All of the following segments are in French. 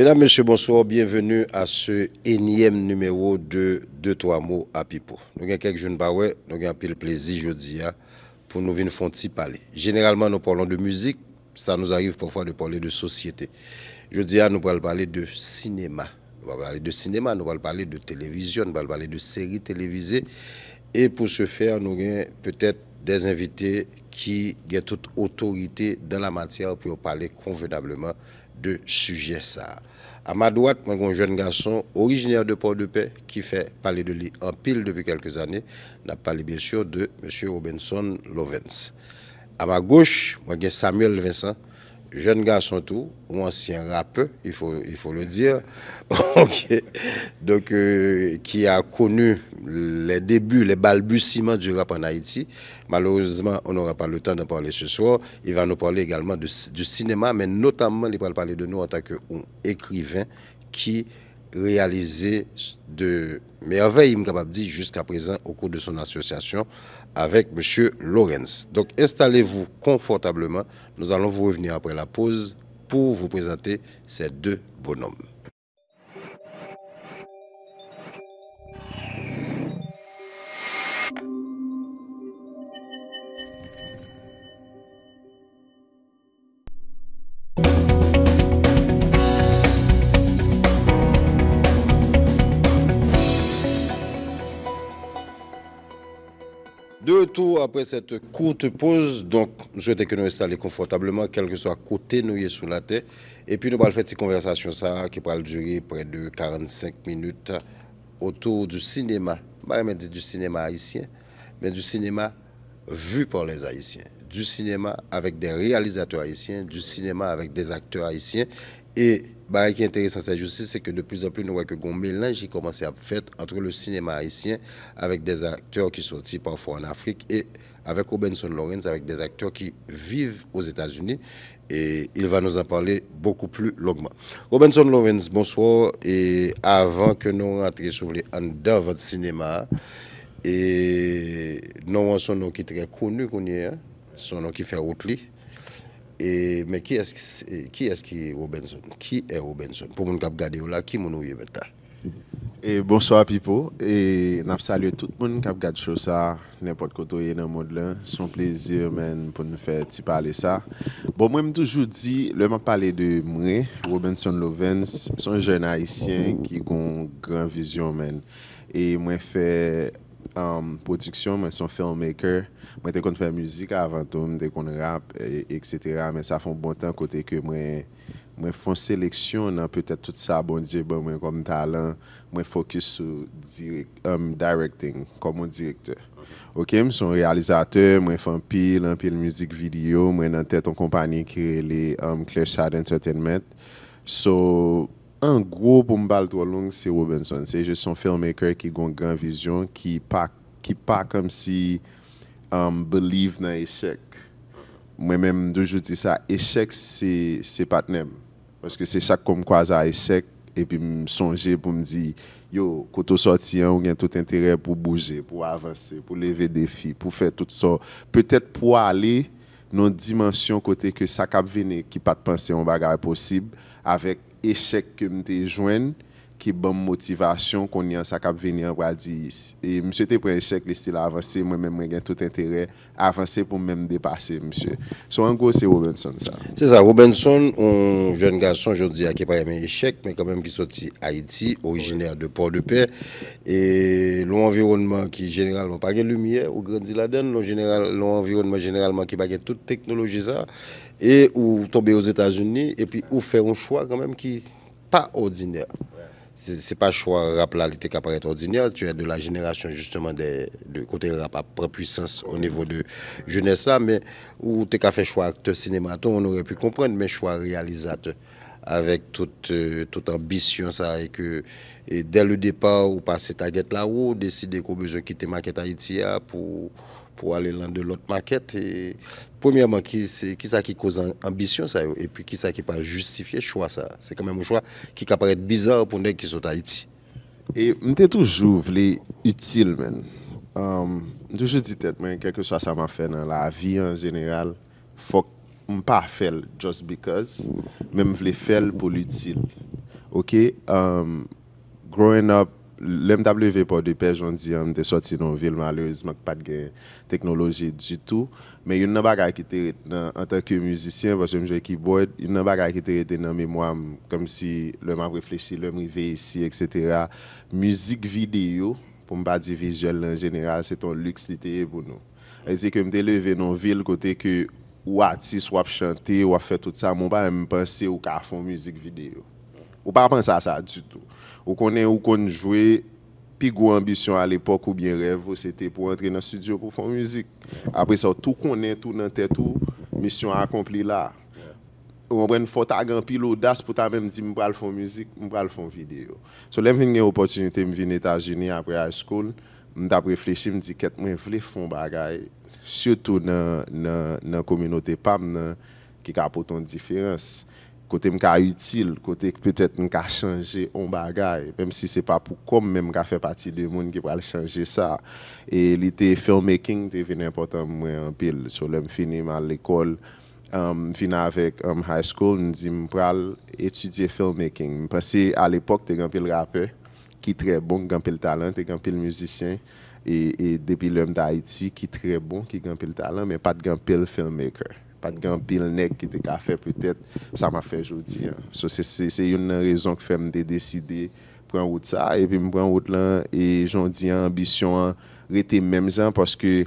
Mesdames, Messieurs, bonsoir. Bienvenue à ce énième numéro de Deux Trois mots à Pipo. Nous avons quelques jeunes nous avons le plaisir aujourd'hui hein, pour nous venir faire parler. Généralement, nous parlons de musique, ça nous arrive parfois de parler de société. Jeudi, hein, nous allons parler de cinéma. Nous allons parler de cinéma, nous allons parler de télévision, nous allons parler de séries télévisées. Et pour ce faire, nous avons peut-être des invités qui ont toute autorité dans la matière pour parler convenablement de sujet ça. À ma droite, un jeune garçon originaire de Port-de-Paix qui fait parler de lui en pile depuis quelques années. n'a pas parlé bien sûr de M. Robinson Lovens. À ma gauche, Samuel Vincent jeune garçon tout, ou ancien rappeur, il faut, il faut le dire, donc euh, qui a connu les débuts, les balbutiements du rap en Haïti. Malheureusement, on n'aura pas le temps de parler ce soir. Il va nous parler également du cinéma, mais notamment, il va parler de nous en tant qu'écrivain qui réalisait de merveilles, il capable dit, jusqu'à présent au cours de son association avec M. Lawrence. Donc installez-vous confortablement. Nous allons vous revenir après la pause pour vous présenter ces deux bonhommes. Deux tours après cette courte pause, donc je souhaitons que nous installions confortablement, quel que soit côté nous y sous la terre. Et puis nous allons faire ces conversation ça, qui va durer près de 45 minutes autour du cinéma. Pas du cinéma haïtien, mais du cinéma vu par les Haïtiens. Du cinéma avec des réalisateurs haïtiens, du cinéma avec des acteurs haïtiens. Et bah, ce qui est intéressant, c'est c'est que de plus en plus, nous voyons que un mélange qui commence à faire entre le cinéma haïtien avec des acteurs qui sont parfois en Afrique et avec Robinson Lawrence, avec des acteurs qui vivent aux États-Unis. Et il va nous en parler beaucoup plus longuement. Robinson Lawrence, bonsoir. Et avant que nous rentrions sur les, dans votre cinéma, et nous, son nom qui est très connu, Nous son nom qui fait haute E, me ki eski, e, ki eski Robinson? Ki e Robinson? Po moun kap gade ou la, ki moun ou ye betta? E, bonsoy apipo, e nap salye tout moun kap gade chosa, nepot koto ye nan mod lan, son plezir men, pou nou fe ti pale sa. Bon, mwen m toujou di, lè m ap pale de mwen, Robinson Lovins, son jen haisyen ki kon gran vizyon men, e mwen fe... production, mais son filmmaker. Moi, de faire musique avant tout, fait qu'on rap, etc. mais ça font bon temps côté que moi, moi font sélection dans hein, peut-être tout ça, bon Dieu, bon, moi comme talent, moi focus sur direct, um, directing, comme un directeur. Ok, je suis réalisateur, je fais pile, un pile musique vidéo, moi en dans tête en compagnie qui est um, Clear Entertainment en gros, pour me parler trop long, c'est Robinson. C'est juste un filmmaker qui a une grande vision, qui pas qui pas comme si um, believe dans l'échec. Moi-même, je dis ça, échec, c'est pas de même. Parce que c'est chaque comme quoi ça échec, et puis me songer pour me dire, yo, quand tu sorti, on a tout intérêt pour bouger, pour avancer, pour lever des défis, pour faire tout ça. Peut-être pour aller dans une dimension côté que ça cap venir, qui pas de penser en bagarre possible, avec échec que me joint qui bonne motivation qu'on y a ça cap venir on dire et monsieur t'es prêt échec les style avancer moi même j'ai tout intérêt à avancer pour même dépasser monsieur so en gros c'est Robinson ça c'est ça Robinson un jeune garçon je qui pas aimé échec mais quand même qui sorti Haïti originaire de Port-de-Paix et l'environnement qui généralement pas de lumière au grand là-dedans l'environnement généralement qui pas toute technologie ça et ou tomber aux États-Unis et puis ou faire un choix quand même qui pas ordinaire. Ce n'est pas un choix rap là, qui apparaît ordinaire. Tu es de la génération justement de côté rap à puissance au niveau de jeunesse là, mais où tu as fait choix acteur cinématon, on aurait pu comprendre, mais choix réalisateur avec toute, euh, toute ambition ça et que et dès le départ ou passer ta guette là-haut, décider qu'on besoin quitter Maquette Haïti ah, pour pour aller dans de l'autre maquette. Et premièrement, qui c'est qui ça qui cause ambition ça et puis qui ça qui pas justifier choix ça. C'est quand même un choix qui peut paraître bizarre pour les qui sont à Haïti. Et t'es toujours les utile man. Um, je dis tête mais quelque soit ça m'a fait dans la vie en général, faut pas faire just because, même voulais faire pour l'utile. OK? Hum, growing up le M.W.V. pour de paix, dit on de sorti dans une ville, malheureusement, pas de technologie du tout. Mais une en tant que musicien, parce que je joue keyboard, il y a une bagarre qui était dans mémoire, comme si le m'a réfléchi, le m'a rêvé ici, etc. Musique vidéo, pour ne pas dire visuel en général, c'est un luxe qui était pour nous. cest que je suis levé dans une ville, côté que, ou artiste, ou chanter, ou faire tout ça, je ne pas penser au cas de musique vidéo. Ou pas penser à ça du tout. On connaît ou on joue, plus ambition à l'époque ou bien rêve, c'était pour entrer dans un studio pour faire la musique. Après ça, tout connaît, tout dans pas tout, mission accomplie là. On prend une photo grandir l'audace pour t'aider à dire que je faire de la musique, je vais faire de la vidéo. Lorsque j'ai eu l'opportunité de venir aux États-Unis après l'école, lycée, je me je dit qu'être je voulais faire des choses, surtout dans une communauté qui capote une différence côté utile côté peut-être m'ka changer on bagaille même si c'est pas pour comme même m'ka fait partie de monde qui va changer ça et l'idée filmmaking devenu important moi en pile sur fini à l'école um, euh, fini avec un euh, high school me dit va étudier filmmaking parce qu'à à l'époque des un pile rappeur qui très bon grand pile talent t'es un pile musicien et, et depuis l'homme d'Haïti qui très bon qui grand pile talent mais pas de grand filmmaker pas de grand pile qui était café peut-être, ça m'a fait aujourd'hui. Hein. c'est une raison qui fait me décider prendre route ça et puis me prendre route là et j'en dis ambition hein, rester même gens parce que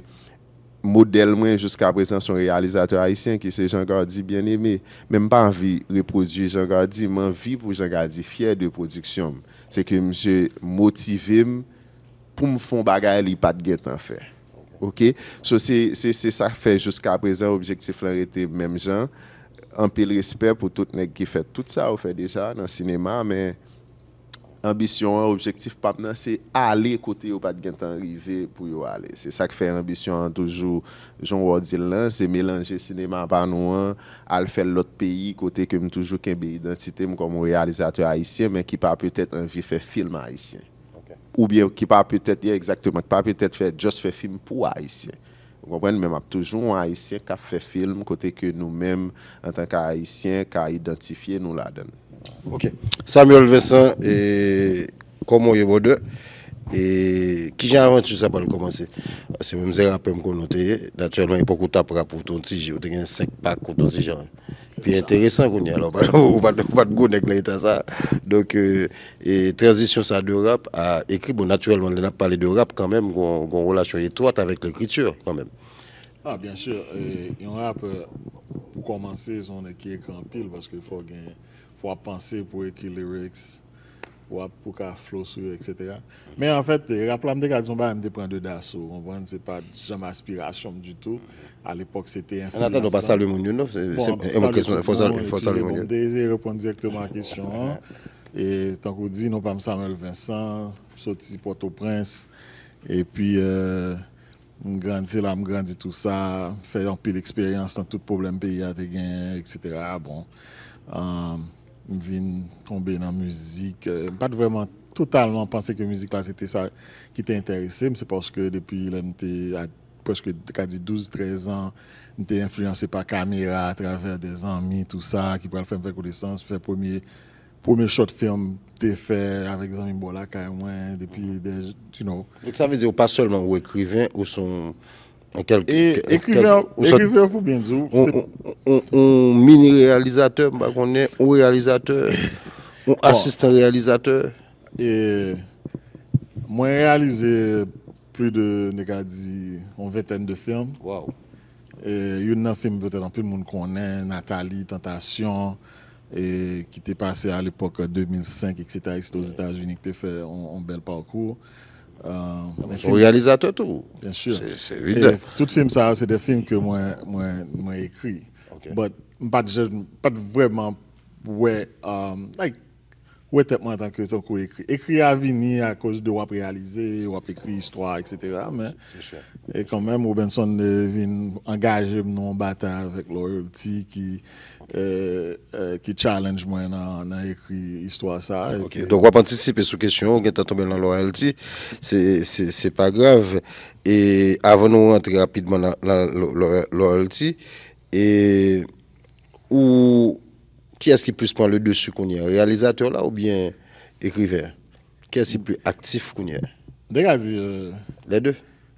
modèle moi jusqu'à présent son réalisateur haïtien qui c'est Jean Gardi bien aimé même pas envie reproduire Jean Gardi mais envie pour Jean Gardi fier de production c'est que monsieur motivé pour me font bagarre il pas de guet en fait OK? c'est ça fait jusqu'à présent, objectif là était même gens. peu de respect pour tout nèg qui fait tout ça, on fait déjà dans le cinéma, mais ambition, objectif pas c'est aller côté ou pas de temps arriver pour y aller. C'est ça que fait ambition hein, toujours Jean Wardil c'est mélanger cinéma par nous, hein, aller faire l'autre pays côté que toujours qu'une identité comme réalisateur haïtien mais qui pas peut-être envie faire film haïtien ou bien qui pas peut-être exactement pas peut-être faire juste faire film pour haïtien vous comprenez même toujours un haïtien qui a fait film côté que nous-mêmes en tant qu'haïtien qui a identifié nous la donne OK Samuel Vincent et comment est deux et qui j'ai aventure ça pour commencer c'est même rappel qu'on noté naturellement il beaucoup tap pour ton tige un sec packs pour ton tige hein. Puis intéressant qu'on y a, alors, on va avec l'état ça. Donc, euh, et transition ça de rap à écrit. Bon, naturellement, on a parlé de rap quand même, qu'on une relation étroite avec l'écriture quand même. Ah, bien sûr. Et, rap, euh, pour commencer, on est écrit grand pile parce qu'il faut, faut penser pour écrire les lyrics ou pour qu'à sur etc. Mais en fait, rappelons que Kazumba, je prends de d'assaut. Ce n'est pas jamais aspiration du tout. À l'époque, c'était un On attend, pas ça le monde, non C'est une question faut ça le Je Je répondre directement à la question. Hein. Et tant qu'on dit, nous pas Samuel Vincent, sorti Port-au-Prince. Et puis, euh, je grandis là, je grandis tout ça, fait un peu d'expérience dans tout problème pays, etc. Bon. Um, je suis tomber dans la musique. je euh, Pas vraiment totalement pensé que la musique, c'était ça qui t'intéressait, mais c'est parce que depuis presque 12-13 ans, été influencé par la caméra à travers des amis, tout ça, qui pourraient faire connaissance, faire premier premier short film fait avec Zami Bola, carrément, depuis des, Donc ça veut dire pas seulement aux écrivain ou son et écrivain, écrivain pour bien dire. Un mini-réalisateur, un réalisateur, bah, un assistant réalisateur. Et moi, j'ai réalisé plus de, une vingtaine de films. il y a un film peut-être un peu monde connaît, Nathalie, Tentation, qui était passé à l'époque 2005, etc. aux États-Unis qui a fait un bel parcours. Euh, un réalisateur tout. Bien sûr. C'est évident. Tout film ça, c'est des films que moi, moi, moi écrit. Okay. pas pas vraiment ouais, um, like, ouais tellement en tant que son co écrit. Écrit à venir à cause de wap réaliser, wap écrit histoire, etc. Mais et quand même Robinson est engagé dans une bataille avec loyalty qui E, e, ki challenge mwen nan ekri histwa sa e Ok, donk wap antisipe sou kesyon Gen ta tombe nan lor el ti Se se se pa grav E avon nou antre rapidman nan lor el ti E ou ki es li pluspan le desu konye Realizator la ou bien ekrive Ki es li plus aktif konye De gazi euh, De de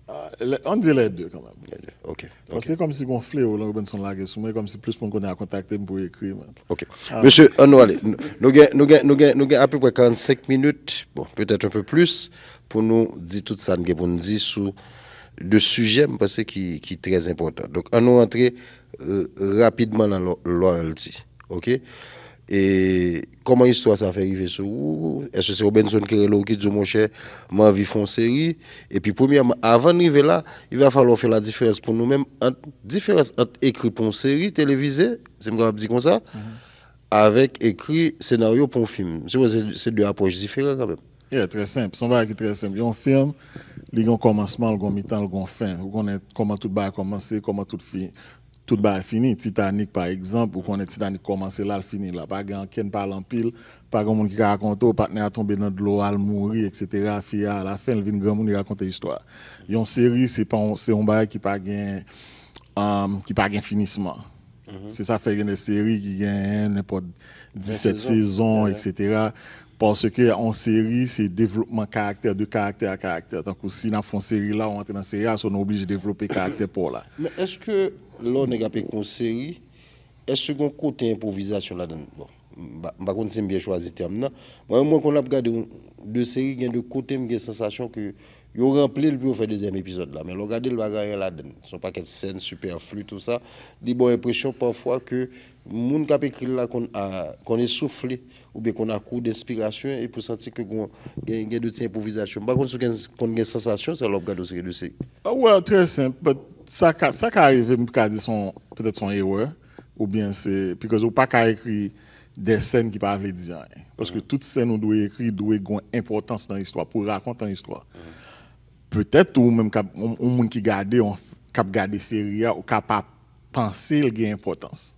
Ah, on dit les deux quand même. Les Parce que c'est comme si on fléau, là, Robinson Lagué, mais comme si plus on qu'on à contacter pour écrire. Ok. Ah. Monsieur, on nous Nous avons à peu près 45 minutes, bon, peut-être un peu plus, pour nous dire tout ça, pour nous dire sur deux sujets qui, sont très importants Donc, on va entrer euh, rapidement dans loyalty. Ok? Et comment l'histoire ça fait arriver sur vous Est-ce que c'est Robinson Kerelo qui dit, mon cher, Ma vie font série Et puis, premièrement, avant d'arriver là, il va falloir faire la différence pour nous-mêmes, différence entre écrit pour une série télévisée, c'est me dire comme ça, mhm. avec écrit scénario pour un film. C'est deux approches différentes quand même. Yeah, très simple. Son bagage est très simple. Un film, il y a un commencement, il y a un mi-temps, il y a une fin. On connaît comment tout va commencer, comment tout finit tout ba fini. Titanic, par exemple, ou qu'on est Titanic commencé là, fini là. Pas grand qui parle en pile, pas grand monde qui raconte, au oh, partenaire a tombé dans de l'eau, elle mourit, etc. Fia, à la fin, le vin grand monde raconte l'histoire. Une série, c'est pas, c'est un bail qui pas gain, um, qui pas gain finissement. Mm-hmm. C'est ça fait une série qui gagne hein, n'importe 17 saisons, saisons etc. Parce que en série, c'est développement caractère de caractère à caractère. Donc si on fait une série là, on entre dans une série, on est obligé de développer caractère pour là. Mais est-ce que l'on est capé qu'on série est-ce qu'on côté improvisation là dedans bon par bah, contre bah, c'est bien choisi terme là moi moi qu'on a regardé deux séries gain de côté une sensation que il a rempli le faire deuxième épisode là mais regardez le bagarre là dedans son paquet de super superflues tout ça dit bon impression parfois que moun cap écrit là qu'on est soufflé ou bien qu'on a coup d'inspiration et pour sentir que qu'on gain de improvisation par contre qu'on gain sensation c'est l'obgado série de séries ah ouais très simple but ça qui son peut-être son erreur, ou bien c'est. Parce n'avez pas qu'à écrire des scènes qui ne parlent pas dire. Parce que mm. toutes scène nous doit écrire doit avoir importance dans l'histoire, pour raconter l'histoire. Peut-être ou même vous monde qui garde, on cap garder série ou capable penser qu'il y importance.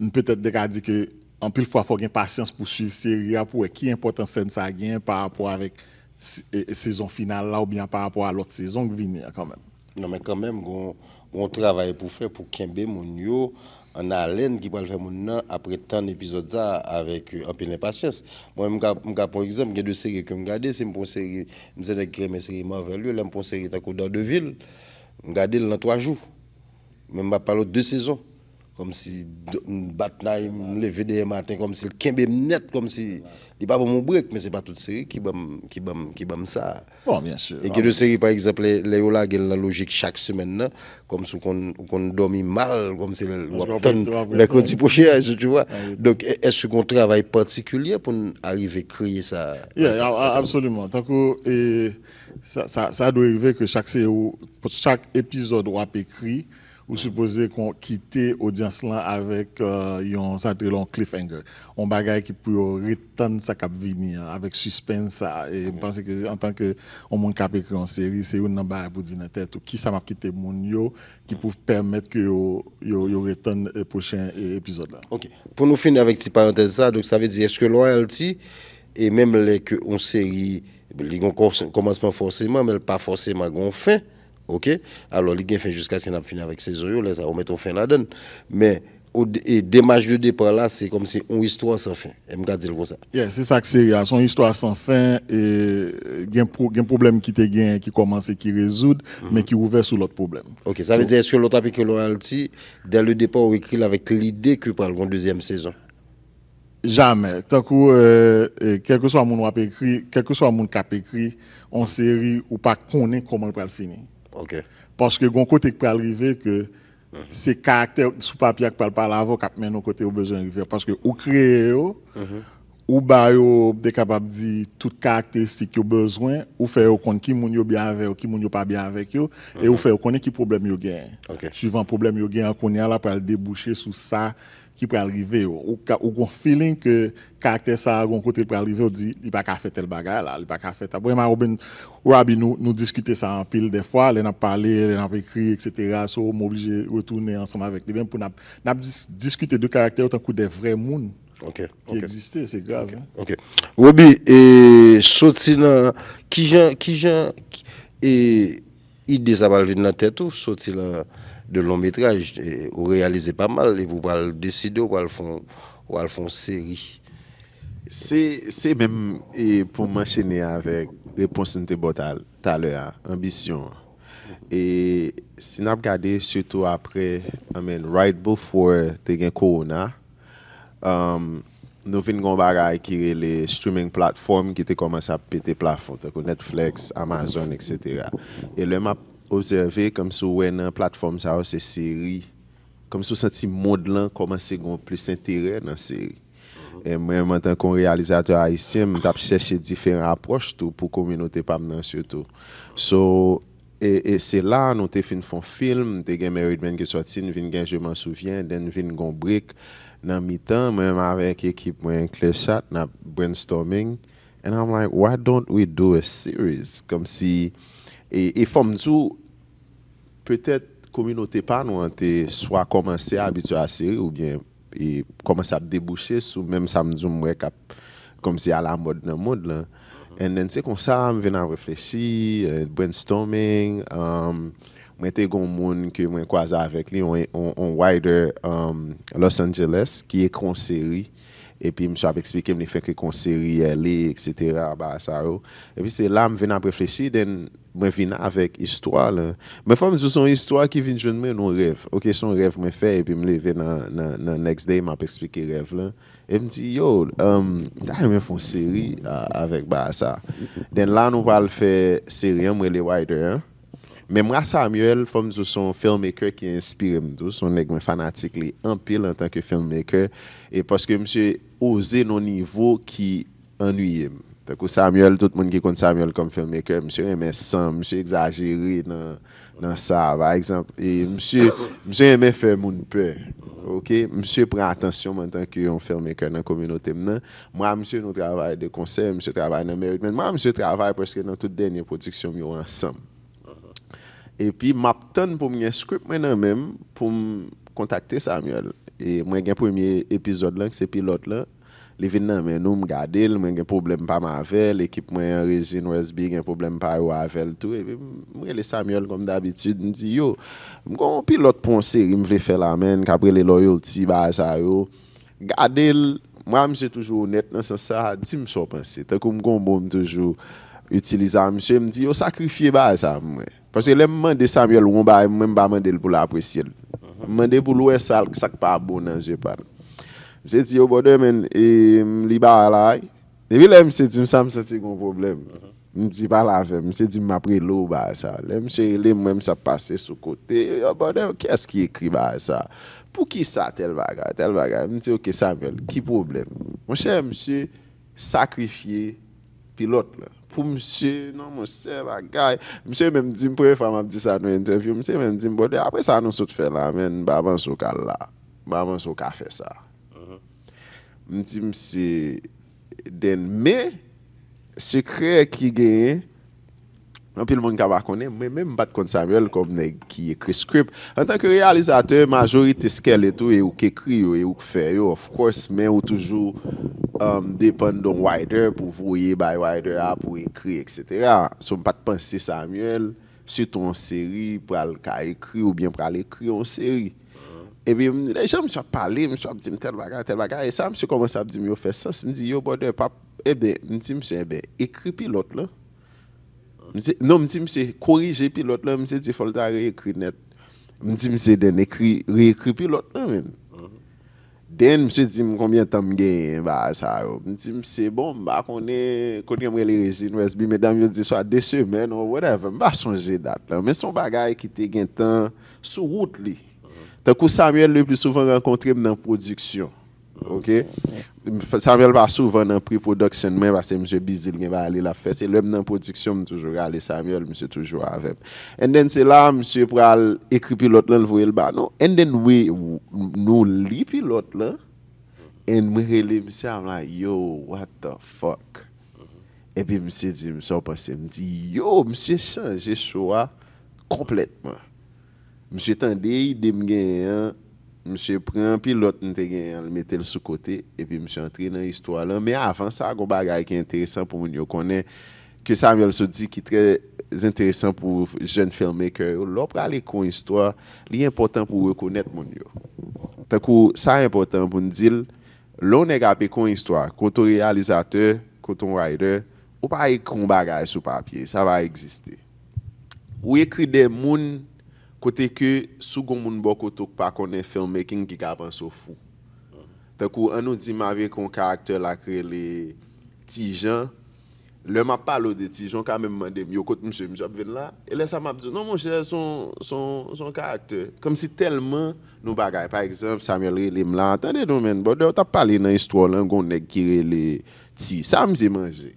Mm-hmm. Peut-être de dit que en plus fois faut gain patience pour suivre série pour qui importance scène ça par rapport avec e, saison finale là ou bien par rapport à l'autre saison qui vient quand même. Non, mais quand même, on, travaille pour faire pour Kembe Mounio en haleine qui va le faire maintenant après tant d'épisodes avec un euh, peu d'impatience. Moi, je prends exemple, il y a deux séries que je regarde, c'est une série, je me créer une série Marvel, là, une série de Ville, je regarde dans trois jours. Même pas parler de deux saisons comme si bataille me lever des matin comme si kembe net comme si il pas mon break mais c'est pas toute série qui bam qui bam qui bam ça bon bien sûr et que de série par exemple les yola la logique chaque semaine hein, comme si qu'on qu'on dormi mal comme si les conditions prochaines hein, tu vois ah donc e-, est-ce qu'on travaille particulier pour arriver à créer ça absolument tant que ça ça doit arriver que chaque chaque épisode ou écrit ou supposé qu'on quitte audience là avec un très long cliffhanger Un bagage qui peut retourner sa cap hein, avec suspense et je pense que en tant que on monde cap en série c'est une bataille pour dire tête qui ça m'a quitté mon qui peut permettre que yo yo, prochain euh, épisode là OK pour nous finir avec cette parenthèse ça donc ça veut dire est-ce que loyalty et même les que série ils commence pas forcément mais pas forcément gon fin OK Alors, il a fait jusqu'à ce qu'on fini avec ces oreilles, là, ça va mettre fin la donne. Mais, au, et des départ là, c'est comme si une histoire sans fin. Et me comme ça. Yeah, c'est ça que c'est, une histoire sans fin et il y a un problème qui te qui commence et qui résout mhm. mais qui ouvert sur l'autre problème. OK, ça veut dire est-ce que l'autre a dit dès le départ on écrit avec l'idée que pour la deuxième saison Jamais. Tant que, euh, quel que soit mon écrit, quel que soit mon cap écrit, on série ou pas connaît comment il va finir. Paske goun kote k pral rive ke se karakter sou papya k pral pral avok ap men nou kote ou bezon rive. Paske ou kreye ou... ou ba yo de capable dire toutes caractéristiques yo besoin ou faire connaître qui moun yo bien avec ou qui moun yo pas bien avec yo et ou mhm. faire connaître qui problème yo gagne okay. suivant problème yo gagne on là pour déboucher sur ça qui peut arriver ou ou un feeling que caractère ça un côté pour arriver on dit il pas qu'à faire tel bagarre là il pas qu'à faire après Robin nous nous discuter ça en pile des fois les n'a parlé les n'a écrit etc. so de retourner ensemble avec lui même pour n'a discuter de caractère autant que des vrais monde Ki existen, se grav. Wobi, e soti nan ki jan e id de sa valvin nan tetou soti nan de long metraj e, ou realize pa mal e pou val deside ou al fon seri. Se menm pou mancheni avek reponsyente bo talera, ambisyon. E, e sinap gade soto apre amen right before te gen korona Um, nous venons gon les streaming platforms qui ont commencé à péter le plafond, comme Netflix, Amazon, etc. Et le m'a observé comme sur une plateforme, ça c'est séries Comme sur senti mode là, commencé gon plus intérêt dans série. Et moi, en tant que réalisateur haïtien, je cherché différentes approches pour la communauté PAMNAN surtout. et, c'est là, nous avons fait un film, nous avons fait Merit Man qui est sorti, nous je m'en souviens, nous avons fait dans mi-temps, même avec l'équipe, moi, Cléchat, on brainstorming. And I'm like, why don't we do a series? Comme si. Et, et femme tout, peut-être communauté pas nous soit commencé à habituer à série ou bien et commencer à déboucher sur même samedi moi cap comme si à la mode dans le monde mhm. là. c'est comme ça, on vient à réfléchir, e, brainstorming, um, Mwen te avec moun ke mwen on, wider um, Los Angeles ki e konseri. Et puis me ap eksplike pourquoi fek e konseri li, etc. Ba sa yo. E se la m réfléchir ap reflechi, den avec vin avek mais la. Mwen histoire qui son qui ki vin joun mwen nou rev. Ok, son rev mwen fait. Et puis me nan, nan, next day ap eksplike rev la. E me yo, um, da mwen fon seri avek ba sa. Den la nou pal le wider, mais moi, Samuel, comme je suis un filmmaker qui inspire, je suis un fanatique en pile en tant que filmmaker. Et parce que monsieur osé nos niveaux qui moi. Donc Samuel, tout le monde qui connaît Samuel comme filmmaker, monsieur aime ça, monsieur exagéré dans ça. Par exemple, et monsieur, monsieur aime faire mon peur. Ok, monsieur prend attention en tant que film-maker dans la communauté Moi, monsieur, nous travaillons de concert, monsieur travaille dans le mérite. Moi, monsieur travaille parce que dans toute dernière production, nous ensemble. Et puis, m'attends pour me script moi-même pour contacter Samuel. Et moi, j'ai un premier épisode là, c'est pilote là. Les viennent mais nous, me garder, moi, j'ai un problème pas avec l'équipe, moi, en régime USB, j'ai un problème pas avec tout. Et puis, moi, Samuel, comme d'habitude, me dit, yo, un pilote pour une série, me faire la main, qu'après les loyalty, bah, ça, yo. Gardez, moi, je suis toujours honnête dans ce sens, dis-moi ce que je pense. Tant que je bon, toujours utiliser, je me dit yo, sacrifier, bah, ça, Pasè lèm mwende Samuel wou mba e mwen mba mwende l pou la apresye l. Mwende pou lou e sal sak pa bon nan jè pal. Mwen se ti yo bode men li ba alay. Devi lèm se ti msa mse ti kon problem. Mwen ti pal avè. Mwen se ti mma pre lou ba e sa. Lèm se li mwen msa pase sou kote. Yo bode mwen kè skye ekri ba e sa. Pou ki sa tel baga? Tel baga. Mwen ti yo ke Samuel. Ki problem? Mwen se mse sakrifye pilot la. pou msè, nan msè, bagay msè menm di mpouye fama mdi sa nou interview, msè menm di mpouye, apre sa nou sot fè la, men, baban sou ka la baban sou ka fè sa msè msè den, me se kreye ki genye anpil moun gaba konen, mwen mwen mbat kon Samuel kon mnen ki ekri skrip an tanke realizate, majorite skel etou e ou k ekri ou e ou k fe yo of course, men ou toujou um, depan don wider pou vroyer bay wider a pou ekri, etc sou m pat pansi Samuel suton seri, pral ka ekri ou bien pral ekri yon seri e bin, deja m sou ap pale m sou ap di m tel bagan, tel bagan, e sa m sou komanse ap di m yo fe sas, m di yo bode pap e eh bin, m di m sou, e eh bin, ekri pi lot la Non, je monsieur, corriger pilote là, monsieur, il faut le réécrire net. Je dis, monsieur, d'un écrit, réécrire pilote là, même. Den, monsieur, dit, combien de temps je gagne, bah, ça, Monsieur, c'est bon, bah, qu'on est, qu'on les régimes USB, mesdames, je dis, soit deux semaines, ou whatever, je vais changer date ce Mais son bagage qui te gagne temps, sur route, li. Tant que Samuel, le plus souvent rencontré dans la production. Ok? Samuel va souvent dans pre-production, mais parce que Monsieur Bizil va aller la faire. C'est l'homme dans production, toujours aller Samuel, Monsieur toujours avec. Et then c'est là, M. pral écrit pilote, là le bas. Non, and then oui nous les pilotes là. Et me dit, yo, what the fuck? Et puis, monsieur dit suis dit, me dit, yo, je change choix complètement. Monsieur tendez Il tendu, Monsieur prend pilote nous le mettait sous côté et puis monsieur entré dans l'histoire mais avant ça, un bagage qui est intéressant pour nous connaît que Samuel dit qui est très intéressant pour jeunes filmmakers. L'opéra aller l'histoire, histoire, est important pour reconnaître mon yo. Tant que ça est important pour nous dire l'on est pas une histoire, quand on réalisateur, quand on writer, ou pas un bagage sur papier, ça va exister. Vous écrit des gens. Côté que, sous moun boko tok pas konen filmmaking qui ka pense au fou. donc on nous dit m'avait un caractère la créé les Tijan. Le m'a parlé de Tijan quand même demandé mieux côté monsieur monsieur vient là et là ça m'a dit non mon cher son son son caractère comme si tellement nous bagaille par exemple Samuel Relim là attendez nous men bon t'as parlé dans histoire là un nèg qui les Ti ça me manger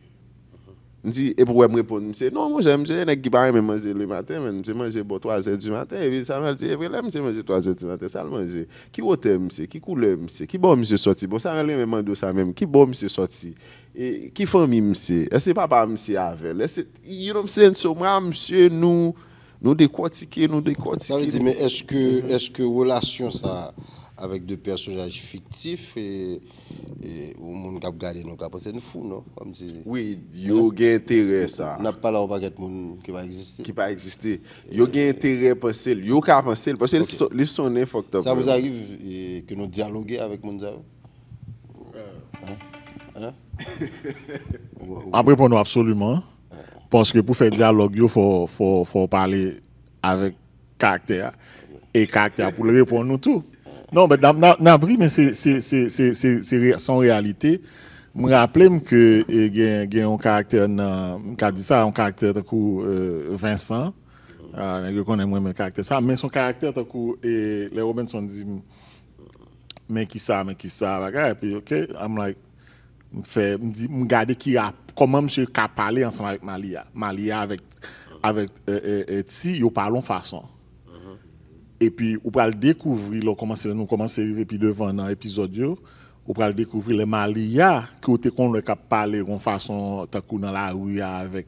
dit, et pourquoi me répondre c'est non, moi j'aime, j'ai un qui pas même manger le matin, mais j'ai manger pour 3 heures du matin. Et puis me dit, et là, j'ai mangé 3 heures du matin, ça le manger. Qui hôtel, monsieur Qui couleur, monsieur Qui bon, monsieur sorti Bon, ça lui même de ça même. Qui bon, monsieur sorti Et qui famille, monsieur Est-ce que papa, monsieur, avec c'est, c'est il you know, monsieur, so, monsieur, nous, nous décortiquer, nous décortiquer. Ça veut dire, mais est-ce que, est-ce que relation ça avec deux personnages fictifs et, et au monde qui a gardé nous, qui c'est fou, non Oui, il y a un intérêt ça. N'a pas là, paquet de monde qui va exister. Qui va exister. Il y a un intérêt pour penser, il y a des penser, parce que les sont Ça vous arrive que nous dialoguions avec monde Hein? hein? Après, pour nous, absolument. Parce que pour faire dialogue, il faut, parler avec caractère. Et caractère pour le répondre nous tout. Non, mais dans Nabri, mais c'est son réalité. Je me rappelle que il y a un caractère, on dit ça, un caractère de euh, Vincent. Ah, je connais moi-même caractère ça, mais son caractère de eh, coup, les Robinson dit, mais qui ça, mais qui ça, et puis, ok, I'm like, je me garde qui a, comment je suis parler ensemble avec Malia. Malia avec, avec, euh, euh, euh ti, parlons façon. Et puis, on va découvrir, on commencé nous commençons à vivre puis devant dans l'épisode, on va découvrir les Malia, qui ont parlé en façon, dans la rue avec,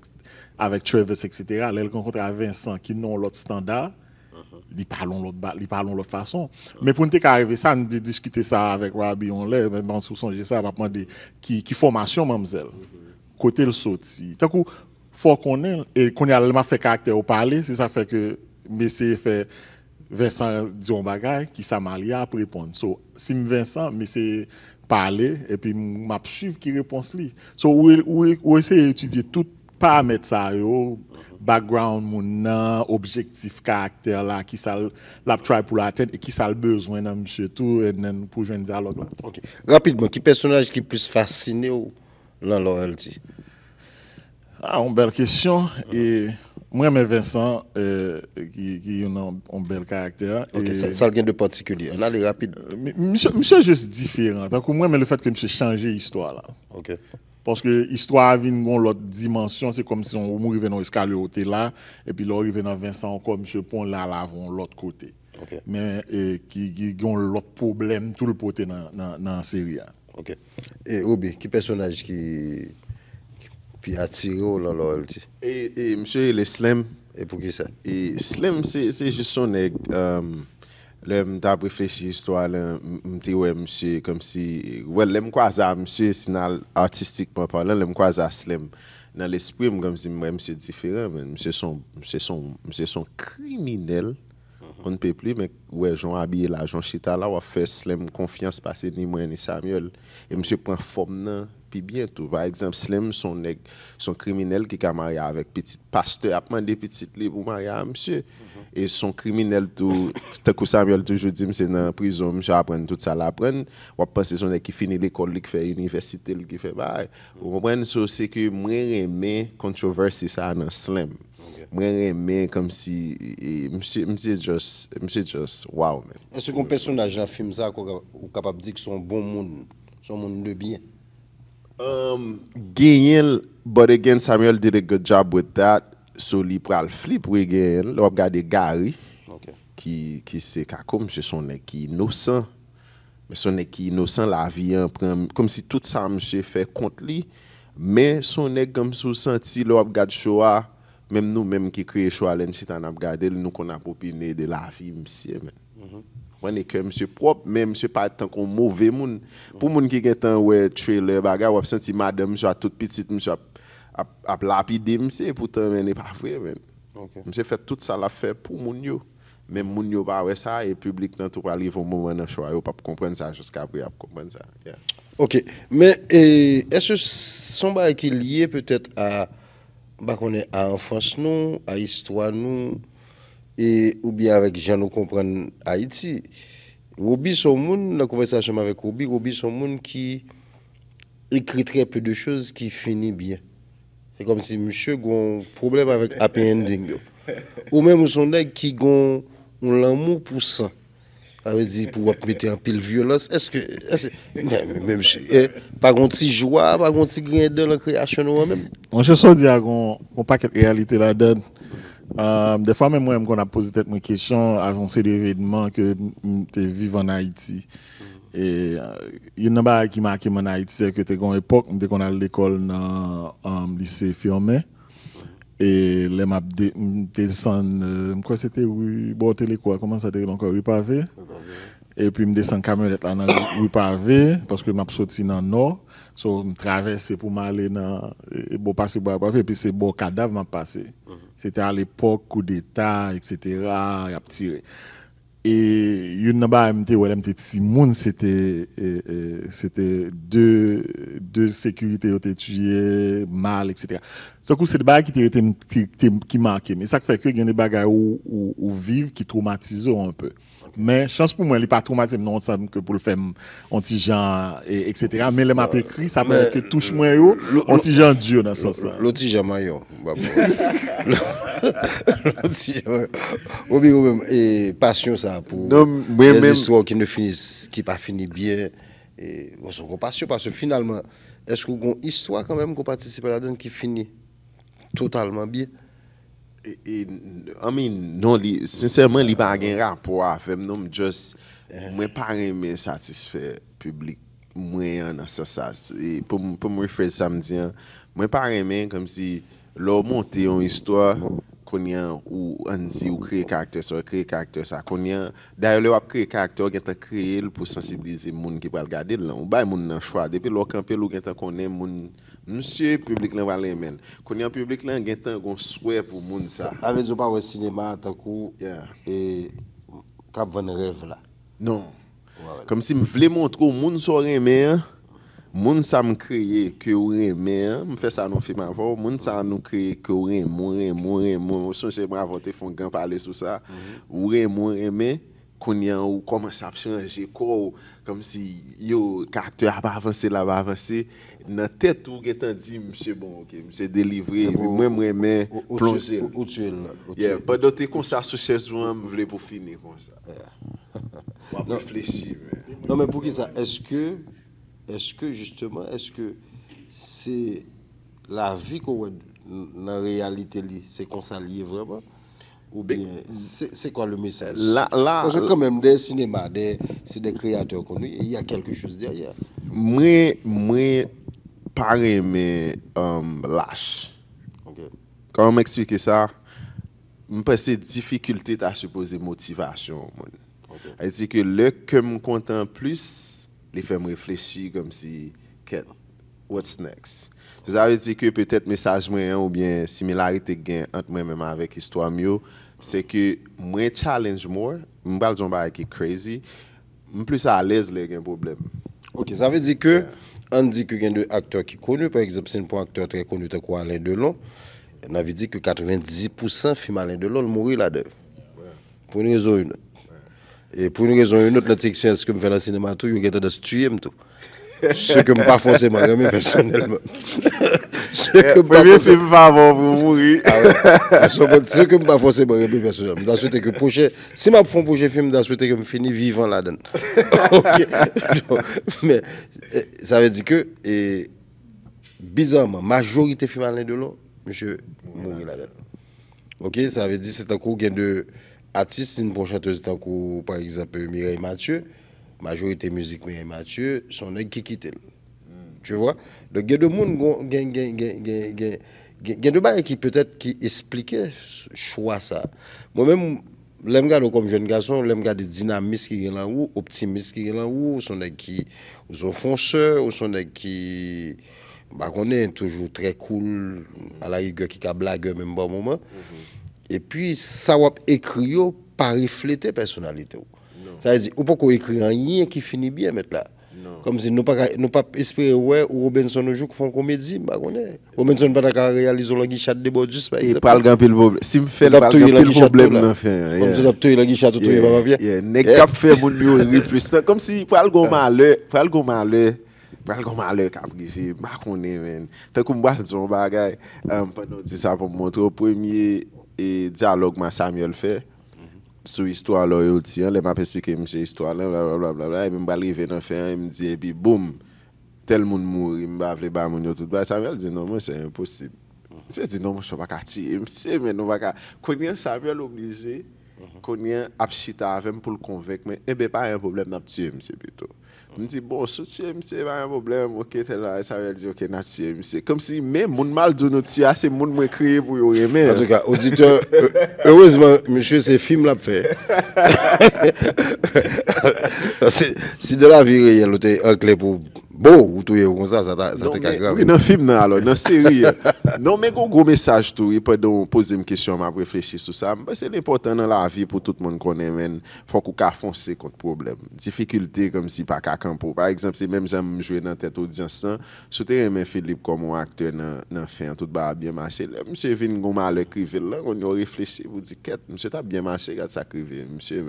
avec Travis, etc. Là, elle rencontre Vincent, qui n'ont l'autre standard. Uh-huh. Ils parlent de l'autre façon. Mais pour nous arriver ça, nous discuter ça avec Rabbi, on l'a, mais on songer ça, va prendre qui, qui formation, mademoiselle. Uh-huh. Côté le sorti. Tant il faut qu'on ait, et qu'on ait fait caractère au parler, c'est ça fait que, mais c'est fait, Vincent dit qui s'est pour répondre. So, si Vincent mais c'est parler et puis m'a suivre qui réponse lui. So e, e, ou essayer d'étudier tout paramètre ça yo, background mon objectif caractère là qui ça l'a try pour l'atteindre et qui ça le besoin dans monsieur tout et then, pour un dialogue là. OK. Rapidement, qui personnage qui plus fasciné ou dans l'OLT Ah, une belle question et moi mais Vincent, euh, qui, a un, bel caractère. Okay, et... ça, ça a de particulier. Là, les rapides. Euh, monsieur, monsieur est juste différent. Donc, moi, mais le fait que monsieur changé l'histoire, là. OK. Parce que l'histoire a une autre dimension. C'est comme si on arrivait dans l'escalier là, et puis là, on arrivait dans Vincent encore, monsieur Pont, là, là, on l'autre côté. Ok. Mais euh, qui qui, ont l'autre problème, tout le côté dans la série. OK. Et Obi, qui personnage qui puis attiré au lol. Et, et monsieur, le Slim Et pour qui ça? Et Slim c'est juste son aigle. Euh, Là, réfléchi à l'histoire, ouais, monsieur, comme si. Ouais, le croise monsieur, sinon artistiquement parlant, le croise à Slim. Dans l'esprit, m'm, comme si moi, m'm, monsieur différent, mais monsieur son, monsieur son, monsieur son criminel. Mm-hmm. On ne peut plus, mais ouais, j'en habillé là, j'en chita là, on fait Slim confiance, que ni moi ni Samuel. Et monsieur prend forme, puis bientôt, par exemple, Slim, son, criminel qui a marié avec petit pasteur, a demandé petites lit pour marier à monsieur. Mhm. Et son criminel, tout, que Samuel toujours dit, c'est dans la prison, monsieur apprendre tout ça, l'apprend. » Ou c'est son nèg qui finit l'école, qui fait l'université, qui fait bah. Vous comprenez, c'est que moi, j'aime controverse ça dans Slim. Moi, j'aimais comme si. Monsieur, monsieur, just, monsieur, just, wow, man. Est-ce qu'un personnage dans film, ça, est capable de dire que son bon monde, son monde de bien? Um, but again, Samuel did a good job with that. So, li pral flip we gen, un gade Gary, okay. ki, ki se son ek ki inosan. son ek ki la vie an hein, si tout ça mse fait kont li, lui. son ek gam senti lop gade a même nou qui kreye chowa len si tan ap gade, de la vie. Monsieur comprendre et que monsieur propre mais monsieur pas tant qu'on mauvais monde pour monde qui est un ouais trailer bagarre ou senti madame monsieur toute petite monsieur a a lapidé monsieur pourtant mais n'est pas vrai même okay. monsieur fait tout ça l'a fait pour moun yo même moun pas ouais ça et public dans tout arrive au moment dans choix pas comprendre ça jusqu'à après comprendre ça yeah. OK mais est-ce son bail qui lié peut-être à bah qu'on est à enfance nous à histoire nous et ou bien avec Jean nous comprendre Haïti. Roby son monde, la conversation avec Roby, Roby son monde qui écrit très peu de choses qui finit bien. C'est comme si monsieur a un problème avec happy ending. Ou même son nèg qui a un l'amour pour ça. Ça veut dire pour mettre en pile violence. Est-ce que. Est même, même, pas un petit joie, pas un petit grain de la création. Même. On se sent on pas quelle réalité là-dedans. Euh, des fois, même moi, on a posé peut questions une question avant ces événements que tu vivre en Haïti. Et euh, il y a qui m'a marqué en Haïti, c'est que tu une époque, dès qu'on a l'école dans le lycée fermé, et les maps descendent, euh, quoi c'était, oui, bon, télé quoi, comment ça t'est encore, oui, pavé. Et puis, je descends camionnette là dans rue pavé, parce que je suis sorti dans le nord. So, je pour m'aller dans, et bon, passer pour pavé, et puis c'est bon cadavre m'a passé. C'était à l'époque, coup d'État, etc. Il a tiré. Et une là-bas, MT ou LMT Timoun, c'était deux, deux sécurité ont étaient tuées, mal, etc. Ce coup, c'est des bagages qui, qui, qui marquaient. Mais ça fait que il y a des bagages où, où, où vivent qui traumatisent un peu. Men, chans pou mwen li patrou mati se mnen ansem ke pou l fèm ontijan et se tèra. Men lèm apè kri, sa mè lèm ke touche mwen yo, ontijan dyo nan sò sa. L'ontijan mwen yo. Ou bi ou mèm, e pasyon sa pou les istwa ou ki ne finis, ki pa finis biye. Ou son kom pasyon, pasyon finalman, eskou kon istwa kan mèm ko patisipè la den ki finis totalman biye. E, e, Amin, non li, sinseman li bagen rapor afem, non m jos, eh. mwen pa remen satisfe publik mwen an asasas. E, pou m refre samdien, mwen pa remen kom si lò mouti yon histwa, konyen ou anzi ou kreye karakter sa, kreye karakter sa, konyen, daye le wap kreye karakter ou gen ta kreye l pou sensibilize moun ki pral gade l lan, ou bay moun nan chwa, depi lò kanpe l ou gen ta konen moun, msye publik lan wale men, konyen publik lan gen ta gon swè pou moun sa. Ave zo pa wè sinema takou, yeah. e kap rêve rev la. Non, comme kom si m vle montre ou moun so remen, ça me crée que oui, mais, je me fais ça non le film avant, mounsa m'a créé que oui, oui, oui, moi, moi, je suis un peu avancé, je vais parler de ça. Oui, moi, moi, mais, quand il y a ou comment ça a changé, comme si les acteurs va avancer, là va avancer dans la tête, on a dit, monsieur, bon, ok, monsieur, délivrez-vous, moi, moi, moi, mais, ou tu es là. Il n'y a pas de téléconstance sur ce journal, je veux vous finir comme ça. Je vais réfléchir. Non, mais pour qui ça Est-ce que est-ce que justement, est-ce que c'est la vie qu'on voit dans la réalité, c'est qu'on s'allie vraiment ou bien, c'est quoi le message là, Parce que euh, quand même, des cinémas, des, c'est des créateurs connus, il y a quelque chose derrière. Moi, moi, pareil, mais um, lâche. Quand on m'explique ça, je pense que difficulté, à supposer motivation. cest que le que je content plus, les fait me réfléchir comme si, what's next? Vous avez dit que peut-être message moyen ou bien similarité gain entre moi-même avec histoire mieux, c'est que moi challenge moi, je parle d'un bail qui crazy, plus à l'aise les gain problème. OK, ça veut dire que on dit que y deux acteurs qui connus par exemple, c'est un acteur très connu quoi Alain Delon. On avait dit que 90% film Alain Delon mourir là-dedans. Pour une raison une. Et pour une raison ou une autre, notre expérience que je fais dans le cinéma, tout, je y a tendance se tuer tout. Ce que je ne pas forcément aimer personnellement. Ce que Premier film va avoir pour mourir. Ce que je pas forcément aimer personnellement. Je souhaite que prochain, si je fais un prochain film, je souhaite que je finisse vivant là-dedans. mais eh, ça veut dire que, et, eh, bizarrement, majorité film Alain Delon, je mourir là-dedans. Ok, ça veut dire que c'est un coup de. artiste si n pou chateuse tankou, par exemple Mireille Mathieu, majorite musik Mireille Mathieu, son ek ki kite. Tu vewa? Gè de moun, gè de bè ki peut-è ki esplike chwa sa. Mwen mèm, lem gade ou kom jen gason, lem gade dinamis ki gen lan ou, optimist ki gen lan ou, ou son ek ki ou son fonseur, ou son ek ki bakonè toujou tre koul, ala yi gè ki ka blage mèm ba bon mouman. Mm-hmm. Et puis, ça wap écrit pas refléter personnalité. ou Ça veut dire, ou pas qu'on écrit rien qui finit bien maintenant là. Comme si nous pas nous pas espérer ouais ou Robinson au jour font comédie, bah on est. Robinson pas d'accord réaliser la guichade de Borges par exemple. Et pas le grand pile problème. Si me fait le problème là. Comme si t'as tué la guichade tout va bien. n'est qu'à faire mon mieux rire plus comme si pas le grand malheur, pas le grand malheur. Pas le grand malheur cap griffé, bah qu'on est men. Tant qu'on va euh, dire un bagage, pendant dit ça pour montrer au premier E diyalogman Samuel fe, sou istwa lor yo ti an, lè m ap esplike mse istwa lè, blablabla, m e m balrive nan fe an, e m diye bi boom, tel moun mouri, m ba avle ba moun yo tout ba. Samuel di nou m se imposib, se di nou m se baka tiye mse men nou baka, konyen Samuel oblize, konyen ap shitavem pou l konvekmen, e be pa yon problem nap tiye mse bito. Mwen di, bo, sou tiye mse, va yon boblem, ok, tel la, e sa real di, ok, natiye mse. Kom si, men, moun mal do nou tiya, se moun mwen kriye pou yon reme. Nan tout ka, auditeur, heurezman, mwen chwe se film la pfe. Si de la virye, yon loutè, ankle pou... Bon, ou tout est comme ça, ça t'a grave. Oui, dans le film, alors, dans la série. Euh, non, mais gros, gros message, tout, donc poser une question, m'a réfléchi sur ça. C'est l'important dans la vie pour tout le monde qu'on aime. Il hein. faut qu'on fonce contre problème. Difficulté, comme si pas qu'à Par exemple, si même j'aime jouer dans tête audience, hein. soutenir même Philippe comme un acteur dans le film, tout va bien marché. Monsieur Vin, mal m'a écrivé là, on y a réfléchi, vous dites, quête, monsieur, t'a bien marché, regarde ça, écrivé, monsieur,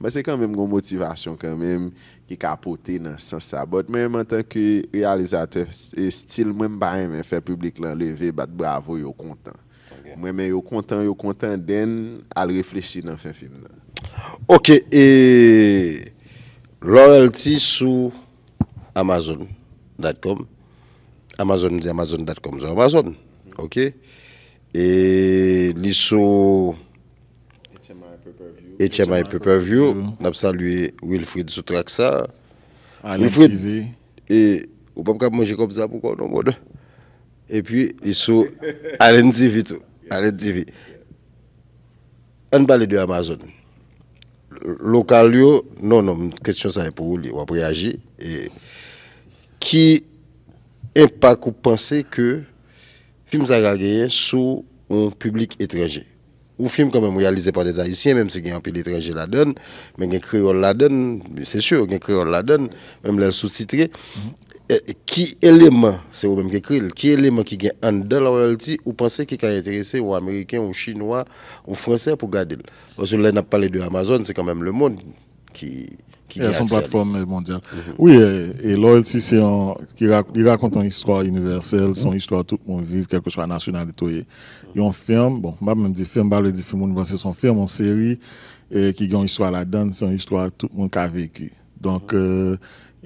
Mais c'est quand même une motivation, quand même, qui capote dans le sens Même en tant ki realizate, e stil mwen mba yon men fè publik lan leve bat bravo, yon kontan mwen men yon kontan, yon kontan den al reflechi nan fè film la ok, e royalty sou amazon.com amazon di amazon.com zon amazon, ok e, ni sou HMI HMI Preview nap sa luy Wilfried Zutraksa Wilfried Zutraksa Et on ne peut pas manger comme ça, pourquoi non bon Et puis, ils sont à l'NTV. À l'NTV. Un parle de Amazon. Local, non, non, question ça est pour vous, on va réagir. Et qui impact ou pensez que film ça gagner sous un public étranger ou film quand même réalisé par des Haïtiens, même si il y a un peu d'étrangers la donne, mais il y a un créole la donne, c'est sûr, il y a un créole la donne, même les sous titré Mm -hmm. Qui élément, c'est vous-même qui écrit, qui élément qui gagne en de la royalty, ou pensez qu'il est intéressé ou américain, ou Chinois, ou Français pour garder Parce que là, on a parlé de Amazon, c'est quand même le monde qui qui son plateforme mondiale. Mhm. Oui, et, et c'est un, qui il raconte une histoire universelle, son mhm. histoire tout le monde vit, quelle que soit la nationalité. y a une film, bon, je même dit film, bah, c'est son film, en série, qui a une histoire là-dedans, c'est une histoire tout le monde qui a vécu. Donc, mhm. euh,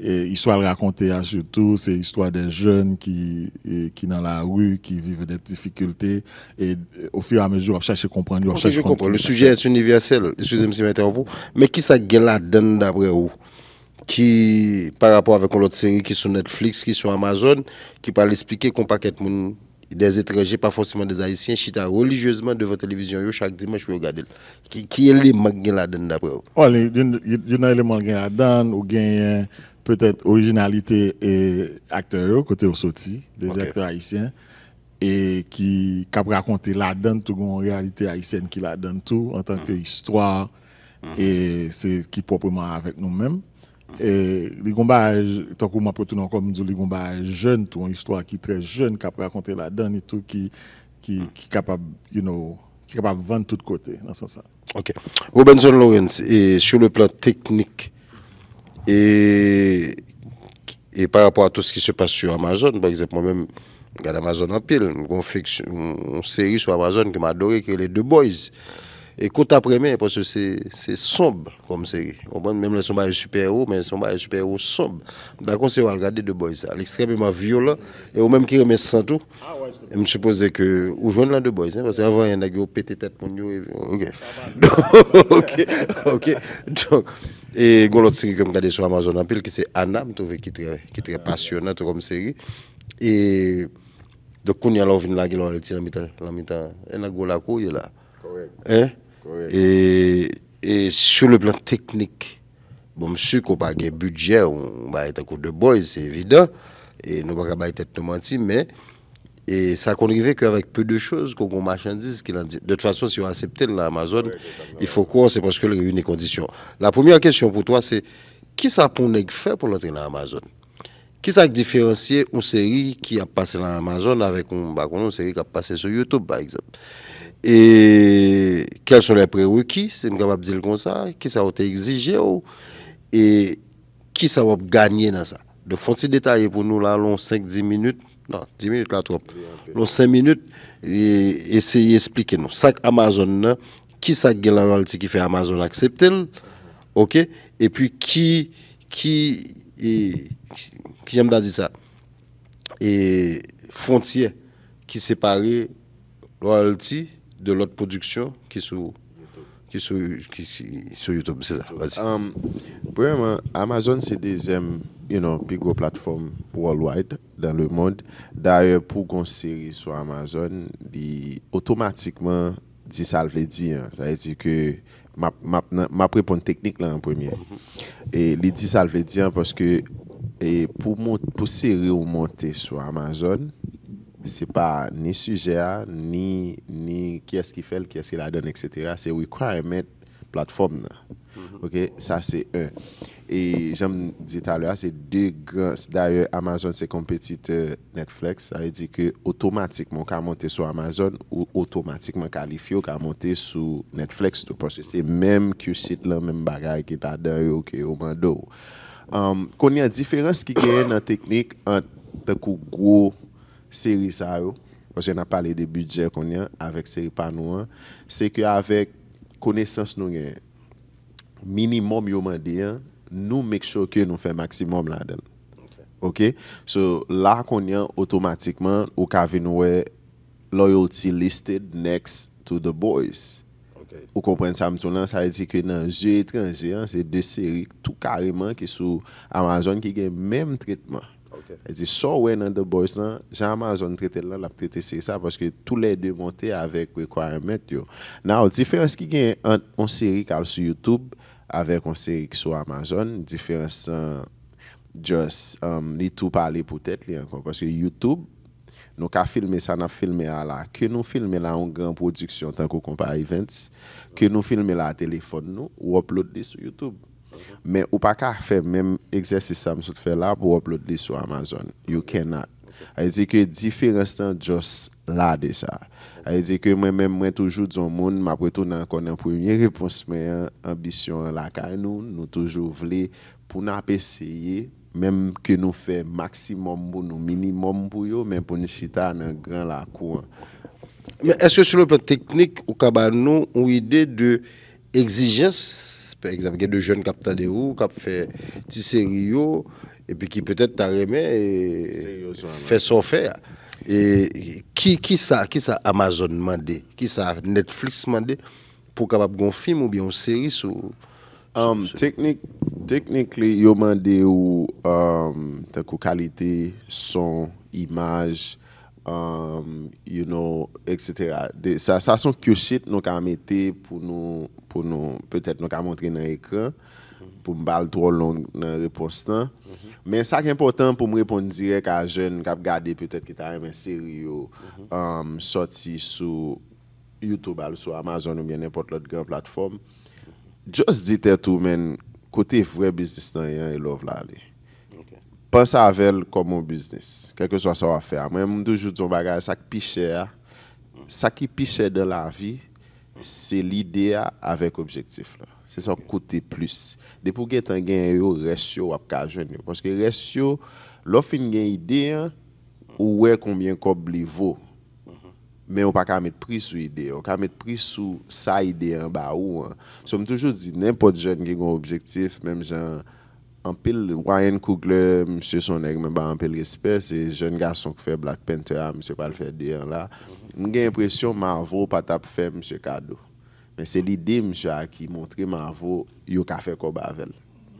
et histoire racontée surtout, c'est histoire des jeunes qui, qui dans la rue, qui vivent des difficultés. Et au fur et à mesure, on cherche à comprendre. je Le sujet est universel. Excusez-moi si je Mais qui ça gagne la donne d'après vous qui, par rapport avec l'autre série qui est sur Netflix, qui est sur Amazon, qui parle expliquer qu'on pas de des étrangers, pas forcément des haïtiens, chita religieusement devant la télévision chaque dimanche pour regarder. Qui, est l'élément qui là d'après vous? il oh, y a un élément qui là-dedans, ou gagne peut-être originalité et acteurs côté au sorti des acteurs haïtiens et qui cap raconter la donne tout en réalité haïtienne qui la donne tout en tant que mm. histoire mm. et c'est qui proprement avec nous-mêmes et les gombages tant que m'a tout comme dit les gombages jeunes tout une histoire qui très jeune cap raconter la donne et tout qui qui mm. qui capable you know qui capable vendre tout côté dans ce sens. OK. Robinson Lawrence et sur le plan technique et, et par rapport à tout ce qui se passe sur Amazon, par exemple, moi-même, regarde Amazon en pile. On fait une série sur Amazon que m'a adoré, qui est les deux Boys. Et côte après midi parce que c'est sombre comme série. Même les sombres super haut mais les sombres super-héros sombre. D'accord, on s'est regardé deux Boys, extrêmement violent, et au même qui remet sans tout. Je me suppose que, ou les deux Boys, hein, parce qu'avant, il y en a qui ont pété tête pour nous. Ok. ok. Donc, et il y a une série que je regarde sur Amazon qui c'est Anna, qui est très, passionnante comme série. Et donc, quand il y a l'envie de la série, il y a un gros là. Hein? Et, sur le plan technique, bon, sûr qu'on n'a pas de budget, on va être à coup de boy, c'est évident. Et nous ne pouvons pas être mentis, mais. E sa konrive ke avek pe de choz kon kon machandise ki nan di. De fasyon, si yo asepten nan Amazon, ifo kon, se pwanske le reyouni kondisyon. La pwemyon kestyon pou to, se ki sa pou nek fe pou lantren nan Amazon? Ki sa k difyansye ou seri ki ap pase nan Amazon avek ou bakoun ou seri ki ap pase sou YouTube, by example? E kel son le prewiki? Se mkabab dil kon sa? Ki sa wote exije ou? E ki sa wote ganyen nan sa? De fonsi detaye pou nou la lon 5-10 minut Non, 10 minutes là trop. 5 minutes, essayez d'expliquer. nous Sac Amazon, qui ça qui fait Amazon accepter OK Et puis qui qui et, qui aime dire ça Et frontière qui sépare royalty de l'autre production qui est sur, qui, sur YouTube, c'est ça. Vas-y. Euh, premièrement, Amazon, c'est des you know, plus plateforme worldwide dans le monde. D'ailleurs, pour une série sur Amazon, il automatiquement dit ça, veut dire. Hein. Ça veut dire que ma, ma, technique là en premier. Mm-hmm. Et il dit ça, veut dire hein, parce que et pour, mont, pour série ou monter sur Amazon, c'est pas ni sujet, ni, ni qui est-ce qui fait, qui est-ce qui la donne, etc. C'est requirement plateforme. Mm-hmm. Ok, ça c'est un. Et j'aime dit tout à l'heure, c'est deux grands. D'ailleurs, Amazon, c'est compétiteur Netflix. Ça veut dire que automatiquement, quand monter sur Amazon, ou automatiquement qualifié, quand monter sur Netflix, tout, parce c'est même que c'est le même bagage qui est d'ailleurs que au Mando. Um, y a différence qui est dans technique entre gros série ça parce qu'on a parlé des budgets qu'on a avec série panouan, c'est qu'avec connaissance nous gagne minimum yo mandé nous make sure que nous faisons maximum là-dedans. OK? So, là qu'on y a automatiquement, au cas loyalty listed next to the boys. Ok. Vous comprenez ça, ça veut dire que dans les étranger étrangers, hein, c'est deux séries tout carrément qui sont Amazon qui ont le même traitement. Okay. Elle dit, so when dans The Boys, là, hein, j'ai Amazon traité là, l'a traité c'est ça parce que tous les deux montés avec Requirement. Yo. Now, différence qui gagne entre une série qui sur YouTube avec on sait que sur Amazon. Différence, juste, um, les tout parler peut-être, parce que YouTube, nous avons filmé ça, nous filmé là. Que nous filmer là en grande production, tant qu'on compare events, que nous filmer là téléphone, nous, ou uploader sur YouTube. Men ou pa ka même exercice egzersis sa msou te fe la pou upload li sou Amazon. You cannot. cest A yi di ke just là de a dit que moi-même, moi toujours dans le monde, ma prétendue encore en première réponse, mais ambition là, car nous, nous toujours voulons pour nous essayer, même que nous faisons maximum pour nous, minimum pour nous, mais pour nous chita dans grand la Mais est-ce que sur le plan technique, ou nous une idée de exigence, par exemple, il jeunes qui de ou qui fait des séries, et puis qui peut-être t'a et faire son fait et qui, qui ça, qui ça Amazon demandé, qui ça Netflix demandé pour capable un film ou bien une série sur um, technique technically yo demandé ou um, qualité son image um, you know etc. De, ça ça sont que shit nous ka mettre pour nous pour nous peut-être nous ka montrer dans l'écran pour me parler trop long dans réponse mhm. mais ce qui est important pour me répondre direct à jeune qui a regardé peut-être qui t'a aimé série mhm. um, sorti sur YouTube ou sur Amazon ou bien n'importe quelle grande plateforme mhm. juste dit tout mais côté vrai business dans et love là pense à elle comme un business quel que soit ça va faire moi toujours dis bagage ça qui cher ça qui cher dans la vie c'est l'idée avec objectif là c'est ça qui coûte plus. Depuis que tu as un ratio, tu as un ratio. Parce que le ratio, l'offre, tu as une idée, hein, ou est combien qu'on vaut. Mais on ne peut pas mettre prix sur l'idée, on ne peut pas mettre prix sur sa idée. Je me dis toujours, n'importe quel jeune qui a un objectif, même si on pas un peu de respect, c'est un jeune garçon qui fait Black Panther, Monsieur ne pas le faire. J'ai l'impression que je ne vais pas faire un cadeau mais c'est l'idée de msye a ki montre man avou yo ka fe ko bavel.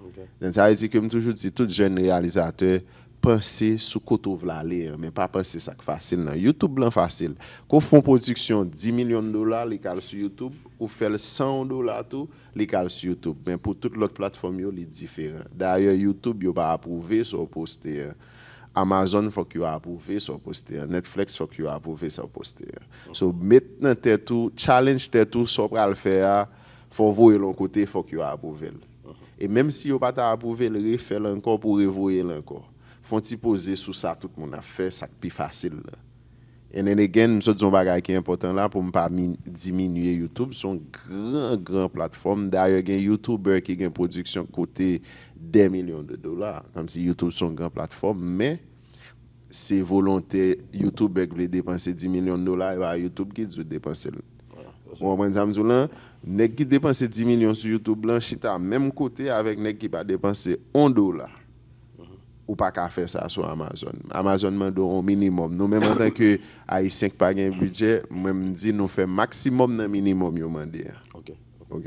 Okay. Den sa a eti m toujou di tout jen pensent pense sou koto vla le, men pa pense sak fasil nan. Youtube lan facile. Ko fon production, 10 milyon dolar li kal sou Youtube, ou fel 100 dollars, tou li kal sou Youtube. Mais pour toutes les platform yo li D'ailleurs, D'ailleurs Youtube yo pas apouve sou poste... Hein. Amazon faut qu'il approuvé sur poster, Netflix faut qu'il approuvé sur poster. Donc so, maintenant t'es tout challenge t'es tout sur so le faire, faut voir l'autre côté faut qu'il approuvé. Uh Et même si vous pas approuvé, le refaire encore pour revoir encore. Faut t'y poser sous ça tout le monde a fait ça plus facile. Et then again, sont des qui ne important là pour ne pas diminuer YouTube. Son il y a des YouTubers qui ont une production de 10 millions de dollars. Comme si YouTube une grande plateforme. Mais c'est volonté YouTube qui veut dépenser 10 millions de dollars. Et YouTube YouTube veut dépenser depanse lè. Ou mwen les là, qui qui 10 millions sur YouTube lan, chita même côté avec nek qui dépensent 1 dollar ou pas qu'à faire ça sur Amazon. Amazon donné un minimum. Nous, même en tant que Haïtien qui pas un budget, même dit nous fait maximum d'un minimum, OK. OK.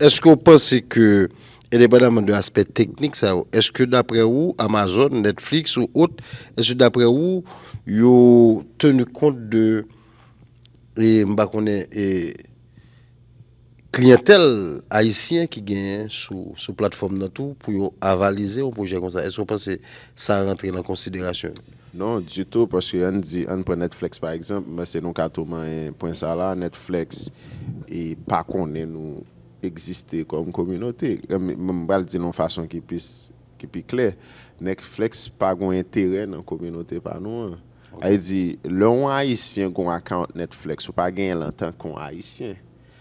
Est-ce que vous pensez que, indépendamment de l'aspect technique, ça, est-ce que d'après vous, Amazon, Netflix ou autre est-ce que d'après vous, vous tenu compte de, Klientel haisyen ki genye sou platform nan tou pou yo avalize ou pou jè kon sa? Esti ou pan se sa rentre nan konsidirasyon? Non, di to, paske an di, an pou Netflix par eksemp, mese nou katouman pou yon sa la, Netflix e pa konnen nou egziste kon komunote. Mwen bal di nou fason ki pi kler, Netflix pa kon yon tere nan komunote pa nou. Ay di, loun haisyen kon akante Netflix, ou pa genye lantan kon haisyen.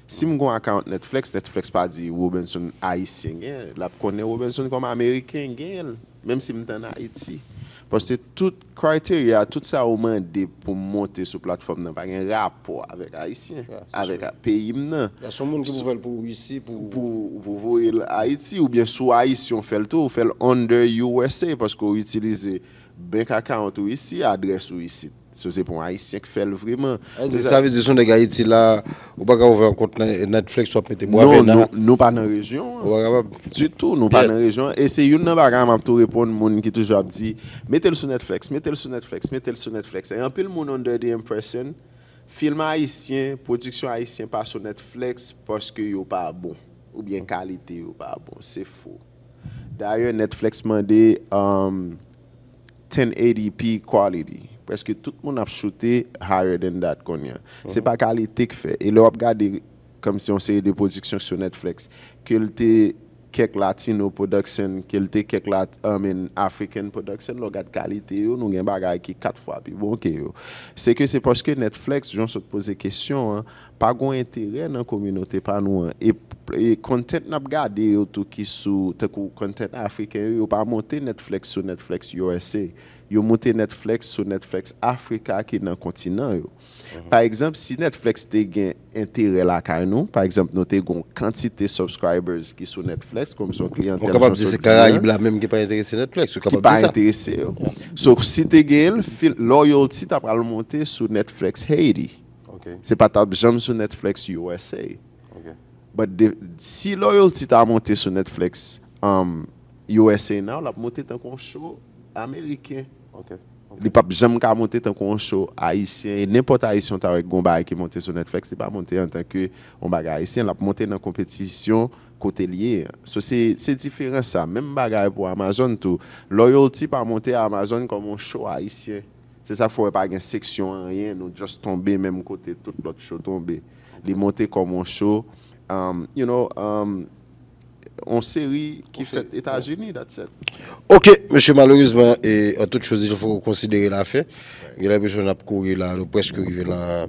Si mon account Netflix, Netflix pas dit Robinson haïtien, la connaît Robinson comme américain, même si suis en Haïti. Parce que tout critère, tout ça au mandé pour monter sur plateforme n'a pas un rapport avec haïtien, Haïtiens, avec le pays Il y a des gens qui veulent pour ici pour pour voir Haïti ou bien Haïti haïtien fait le tout, fait under USA parce qu'on utilise bank account ou ici, adresse ici ce c'est pour un haïtien qui fait vraiment. les services de son sont des Haïti là, ou pas ouvrir un compte Netflix, ou mettre bois Non, nous, pas dans la région. Hein. Du tout, nous pas dans la région. Et c'est une bagarre, m'a tout répondre monde qui toujours dit, mettez-le sur Netflix, mettez-le sur Netflix, mettez-le sur Netflix. Et un peu le monde under the impression, film haïtien, production haïtienne pas sur Netflix parce que n'est pas bon ou bien qualité n'est pas bon, c'est faux. D'ailleurs, Netflix m'a dit 1080p um, quality que tout le monde a shooté higher than that. Mhm. Ce n'est pas la qualité qui fait. Et là, regarde comme si on série des production sur Netflix, qu'il était quelques latino production, qu'il était quelques lat, I mean, african production, le qualité, nous avons des qui quatre fois plus bon que C'est que c'est parce que Netflix, j'en se pose la question, hein. pas grand intérêt dans la communauté, pas nous. Hein. et, et content n'a pas regardé tout qui sous, content africain, n'a pas monter Netflix sur Netflix USA. yo monte Netflix sou Netflix Afrika ki nan kontinan yo. Mhm. Par exemple, si Netflix te gen entere la karnou, par exemple, nou te gen kantite subscribers ki sou Netflix, konm sou klientel. Mwen kapap di se kara yi bla mèm ki pa interese Netflix. Ki pa interese yo. So, si te gen, loyalty ta pral monte sou Netflix Haiti. Se pata, jom sou Netflix USA. But, si loyalty ta a monte sou Netflix USA um, nan, la ap monte tan konchou Ameriken yo. OK. Li pap jam ka monte tan kon show haïtien, n'importe haïtien ta wek gon bagay ki monte sou Netflix, se pa monte an tan ke on bagay haïtien, la monte nan kompetisyon kote liye. So se, se diferent sa, menm bagay pou Amazon tou. Loyalty pa monte Amazon kon show haïtien. Se sa fwe pa gen seksyon an yen, nou just tombe menm kote tout lot show tombe. Li monte kon show, um, you know, um, en série qui fait États-Unis, that's it. Ok, monsieur, malheureusement, et en toute chose, il faut considérer la fin. Il a besoin de courir là, presque arriver là.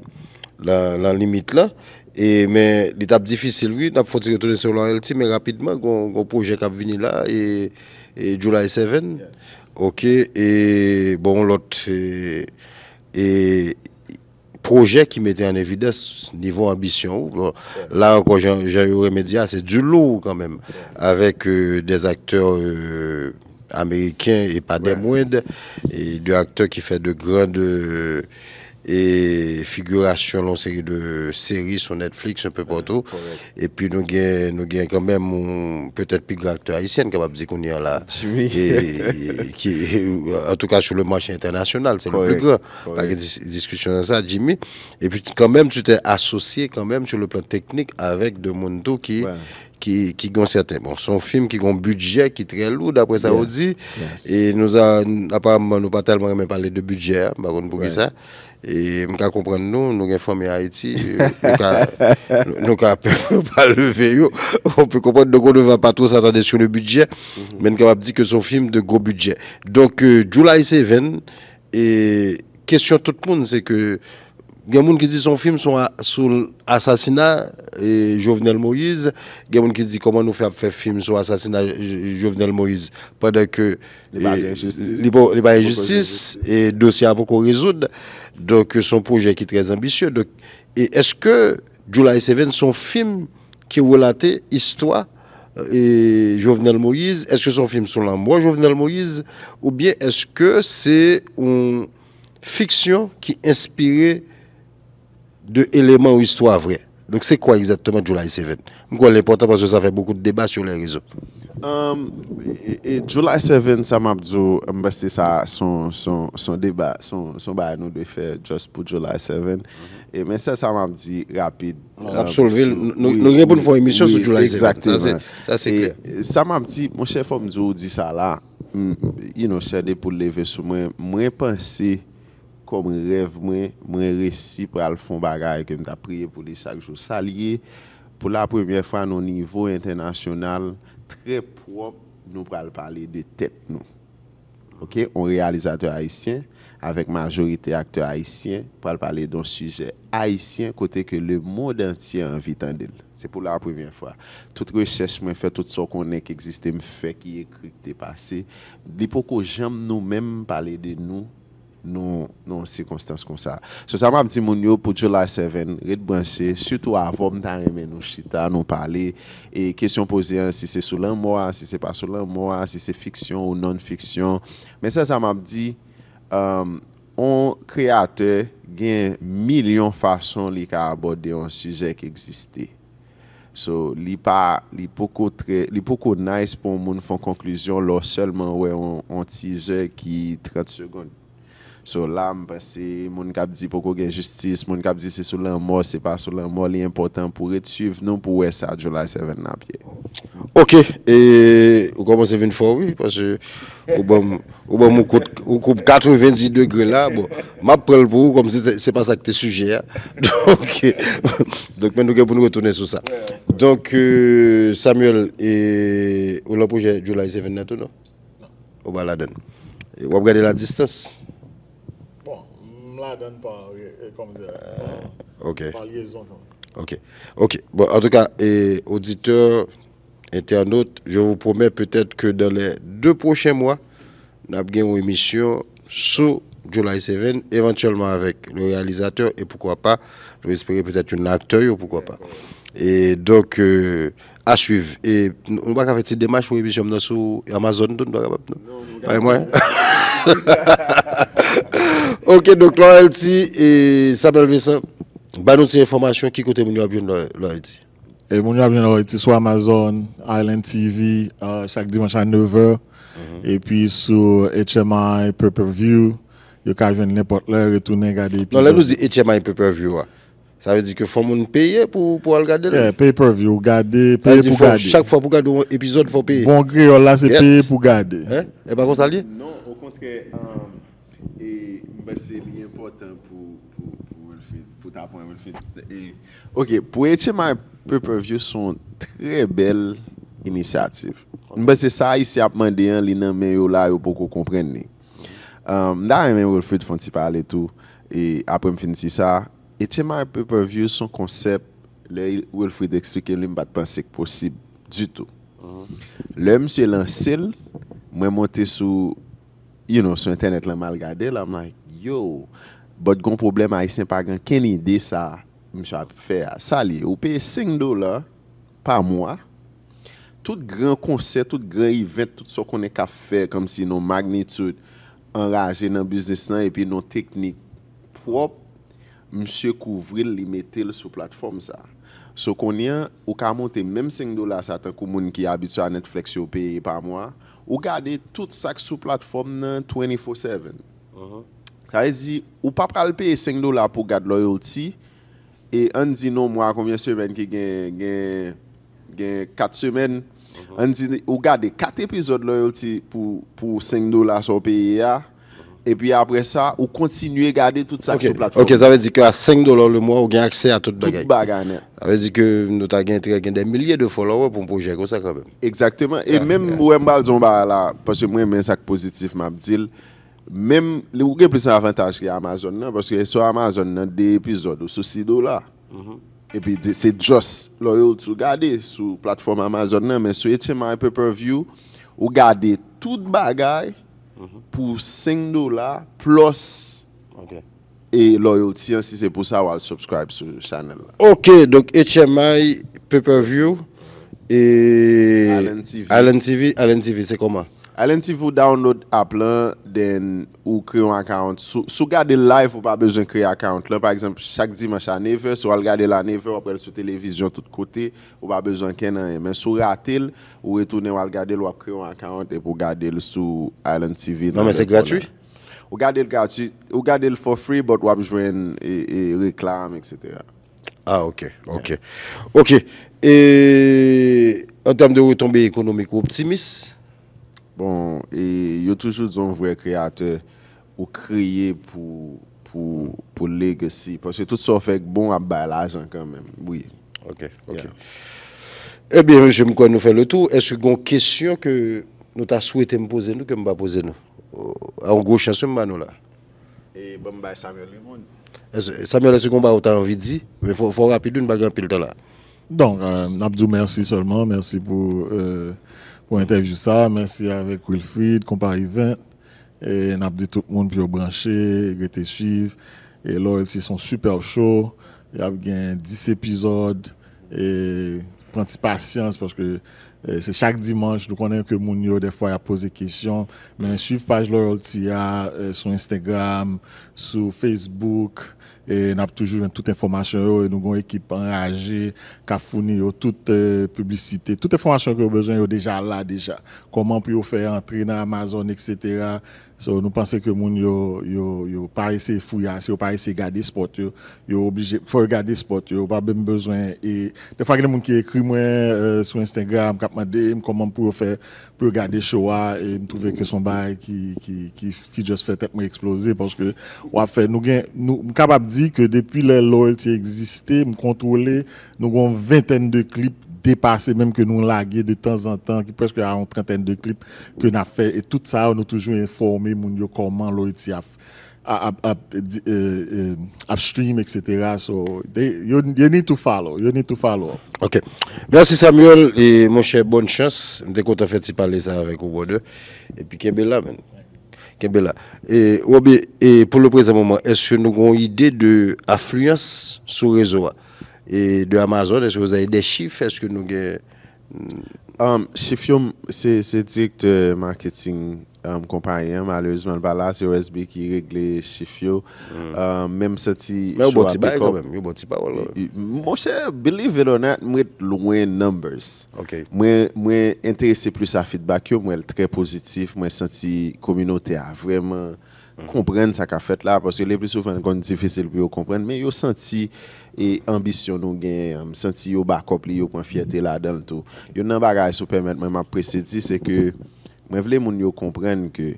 La, la, limite là. Et, mais l'étape difficile, oui, il faut retourner sur l'OLT, mais rapidement, un projet qui venu là, et, et July 7. Ok, et bon, l'autre, et projet qui mettait en évidence niveau ambition. là encore, J'ai eu Remédia, c'est du lourd quand même, avec euh, des acteurs euh, américains et pas des moindres, et des acteurs qui font de grandes euh, et figuration dans série de séries sur Netflix un peu partout. Et puis nous avons nous quand même peut-être plus grand acteur haïtien capable de qu'on là. Et, qui, euh, en tout cas sur le marché international, c'est le plus grand. Pas discussion dans ça, Jimmy. Et puis quand même tu t'es associé quand même sur le plan technique avec de Mondo qui qui, qui ont certains. Bon, son film qui ont un budget qui est très lourd, d'après ça, on dit. Et nous, a, apparemment, nous pas tellement même parler de budget, et hein, ça. E mka kompren nou, nou gen fòmè e Haiti, nou ka pèm pèm pèm lè vè yo. On pè kompren, nou kon ne vè pa to sa tade sou nou budget, men kon ap di ke sou film de gro budget. Donk, euh, July 7, e kèsyon tout moun, se ke... Il y a des gens qui disent son film sont sur l'assassinat de Jovenel Moïse. Il y a des gens qui dit comment nous faire faire film sur l'assassinat de Jovenel Moïse. Pendant que. Il n'y pas de justice. Et dossier a beaucoup résoudre. Donc, son projet qui est très ambitieux. Donc, est-ce que July Seven son film qui relate l'histoire euh, et Jovenel Moïse, est-ce que son film sur l'amour Jovenel Moïse ou bien est-ce que c'est une fiction qui inspirait de éléments ou histoire vraie. Donc c'est quoi exactement July 7 Je crois l'important parce que ça fait beaucoup de débats sur les réseaux. Um, et, et July 7, ça m'a dit, euh, c'est ça, son, son, son débat, son, son bail nous de faire juste pour July 7. et, mais ça, ça m'a dit rapide. Euh, absolument. nous répondons oui, pour une émission sur July 7. Exactement. Ça, c'est clair. Ça m'a dit, mon chef, me dit ça là, mm, you know, c'est pour lever sur moi. Moi, penser comme rêve mon récit pour le fond bagarre que m'a prié pour les chaque jour ça pour la première fois au niveau international très propre nous parlons parler de tête nous OK on réalisateur haïtien avec majorité acteur haïtien pour parler d'un sujet haïtien côté que le monde entier en vit c'est pour la première fois toute recherche moi fait tout ce qu'on a qui existe me fait qui écrit qui est passé dit pourquoi j'aime nous-mêmes parler de nous non non circonstances comme ça ce ça m'a dit mon pour July 7 red brancher, surtout avant de nous chita nous parler et question posée hein, si c'est sous mois, si c'est pas sous mois, si c'est fiction ou non fiction mais ça ça m'a dit euh, un on créateur gagne millions façons les aborder un sujet qui existait ce li est beaucoup nice pour li nice pour nous fon conclusion seulement seulement wè an teaser 30 secondes. So là, c'est mon cap dit pourquoi il justice, mon cap dit c'est sur la mort, c'est pas sur la mort, important pour être suivre, non pour ça, July 7 Ok, et vous commencez une fois, oui, parce que au bon, au coupe 90 degrés là, bon, prendre pour bout comme c'est pas ça que t'es sujet. Hein. Donc, donc maintenant, pour nous retourner sur ça. Donc, euh, Samuel, et au projet July 7 non? Au baladen. on vous regardez la distance? ok Ok. Ok. Bon, en tout cas, et auditeurs, internautes, je vous promets peut-être que dans les deux prochains mois, nous avons une émission sous July 7, éventuellement avec le réalisateur et pourquoi pas, je vais peut-être une acteur ou pourquoi pas. Et donc, à suivre. Et nous va faire cette démarche pour l'émission sur Amazon ok, donc l'OLT et Samuel Vincent, bah nous informations qui côté Mounio Abjoun l'OLT. Et Mounio Abjoun l'OLT sur Amazon, Island TV, euh, chaque dimanche à 9h. Mhm. Et puis sur HMI, per View, vous pouvez venir n'importe là, retourner regarder. Non, là nous dit HMI, per View. Ça veut dire que faut mon payer pour pour regarder yeah, pay per view, garder, payer pour regarder. Chaque fois pour regarder un épisode faut payer. Bon créole là c'est payer pour garder. Hein? Et eh pas ben, comme ça Non, au contraire, et c'est important pour, pour, pour Wilfried, pour ta point Wilfried. Et, ok, pour HMI Purple View, sont très belles initiatives. Okay. C'est ça, ici, à demander un hein, lien, mais là, il faut qu'on comprenne. Là, même euh, Wilfried, font parler tout. Et après, me finir ça. HMI Purple View, son concept, le, Wilfried explique, il ne penser pas possible du tout. L'homme -hmm. Le lancé, moi monté sous you know, sur Internet, là, mal regardé, là, I'm like, yo, but grand problème haïtien pas grand quelle idée ça, monsieur à faire. ça, les, ou paye 5 dollars par mois, tout grand concert, tout grand événements, tout ce qu'on est qu'à faire, comme si nos magnitudes enragées dans le business, là, et puis nos techniques propres, monsieur couvrir, les mettre sur plateforme, ça. Ce qu'on a, ou qu'à monter même 5 dollars, ça, tant que qui est habitué à Netflix, au paye par mois, ou gardez tout ça sur plateforme 24-7. Ça veut dire ou payer 5 dollars pour garder loyalty, et on dit non moi combien semaines semaines uh-huh. qui 4 semaines. On dit ou loyalty pour pour 5 dollars sur payer pays. E pi apre sa, ou kontinuye gade tout sak sou platform. Ok, zavè di ke a 5 dolar le mwa ou gen akse a tout bagay. Tout bagay nan. Zavè di ke nou ta gen intre gen den milye de follower pou mpojèkou sa kwenpèm. Eksaktèman, e menm ou en bal zon ba la, pasè mwen men sak pozitif map dil, menm, le ou gen plis avantage ki Amazon nan, pasè sou Amazon nan, dey epizod ou sou si do la. E pi se joss lor yo sou gade sou platform Amazon nan, menm sou ete man yon peper view, ou gade tout bagay, pou 5 do la, plus e loyoti an si se pou sa ou al subscribe sou chanel la. Ok, dok HMI, Pay Per View, e... Allen TV. Allen TV, Allen TV, se koma? Alen, si vous download app là, then ou créez un account. Sou, garder le live ou pas besoin de créer account là. Par exemple, chaque dimanche à 9 heures, sou al gade la 9 après sur télévision tout côté, ou pas besoin ken an. Mais sou ratel, ou retourner ou vous regardez, vous créez un account et vous garder le sous Island TV. Non, mais c'est gratuit. Vous gardez le gratuit, ou gardez le for free, but ou ap jwen e, e, et, et réclame, etc. Ah, ok, ok. Ok. Et en termes de retombées économiques, optimiste? Bon, et il y a toujours un vrai créateur ou créé pour, pour, pour legacy. Parce que tout ça fait bon à l'argent quand même. Oui. Ok, ok. Eh bien, je me nous faire le tour. Est-ce qu'il y a une question que nous t'a souhaité me poser, nous, que me poser nous euh, En gros, suis nous là. Et eh, bon, bah, Samuel monde. Samuel, est-ce qu'on va autant envie de dire Mais il faut, faut rapide, pas grand pile temps là. Donc, euh, Abdou, merci seulement. Merci pour. Euh, pou interview sa, mersi avek Wilfried, kompar event, e nap di tout moun biyo branche, gretes chiv, e lò elsi son super chou, e ap gen 10 epizod, e pranti pasyans, porske Euh, c'est chaque dimanche, nous connaissons que Mounio, des fois, il a des questions. Mais suivez page loyalty euh, sur Instagram, sur Facebook. Et nous avons toujours toute information. Et nous avons une équipe enragée qui a fourni toute euh, publicité. Toute information que vous avez besoin, déjà là, déjà. Comment puis vous faire entrer dans Amazon, etc. So, nous pensons que les gens yo pas essayer fouiller, pas essayer de garder le sport. Ils sont obligés regarder le sport, ils n'ont pas besoin. Et des fois, il y a des gens qui écrit euh, sur Instagram, qui me demandent comment pour faire pour garder le Et je trouve que son bail qui, qui, qui, qui juste fait exploser parce que on fait, nous sommes capables de dire que depuis que Loyalty existait, je contrôlons, nous avons une vingtaine de clips dépassé, même que nous lagué de temps en temps, qui presque à une trentaine de clips que nous avons fait. Et tout ça, on nous toujours informé comment l'OIT a upstream, euh, euh, etc. So, they, you, need to follow. You need to follow. OK. Merci Samuel et mon cher, bonne chance. Dès qu'on t'a fait parler ça avec vous Et puis, Kebela, Et, pour le présent moment, est-ce que nous avons une idée de affluence sur le réseau? Hein? E de Amazon, eske yon de chif, eske yon nou gen? Chif yon, se direk de marketing, m kompran yon. Malouzman, bala, se resbe ki regle chif yon. Men m senti... Men yon boti bay komem, men yon boti bay wala. Monsen, believe it or not, mwen lounwen numbers. Mwen enterese plus a feedback yon, mwen el tre pozitif, mwen senti kominote a vweman... Mm. comprendre ce qu'a fait là, parce que les plus souvent, c'est difficile pour comprendre, mais senti et ambition nous gagne, um, senti yo backup, yo point fierté là dans tout. Yo nan bagage sou permettre même c'est que moi vle moun yo que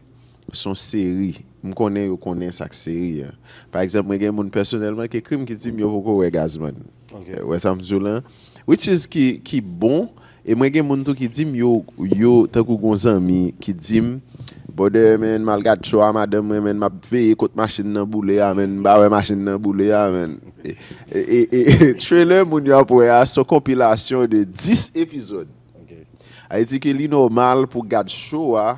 son série, je connaît yo connaît sa série. Hein. Par exemple, moi personnellement qui crime qui dit vous Gazman. OK. Euh, which is qui qui bon et moi moun tout qui dit yo qui dit Bode men, mal gad chowa maden men, men ma veyikot masin nan boule ya men, bawe masin nan boule ya men. E, e, e, e trailer moun ya pou ya, so kompilasyon de 10 epizod. A eti ke li normal pou gad chowa,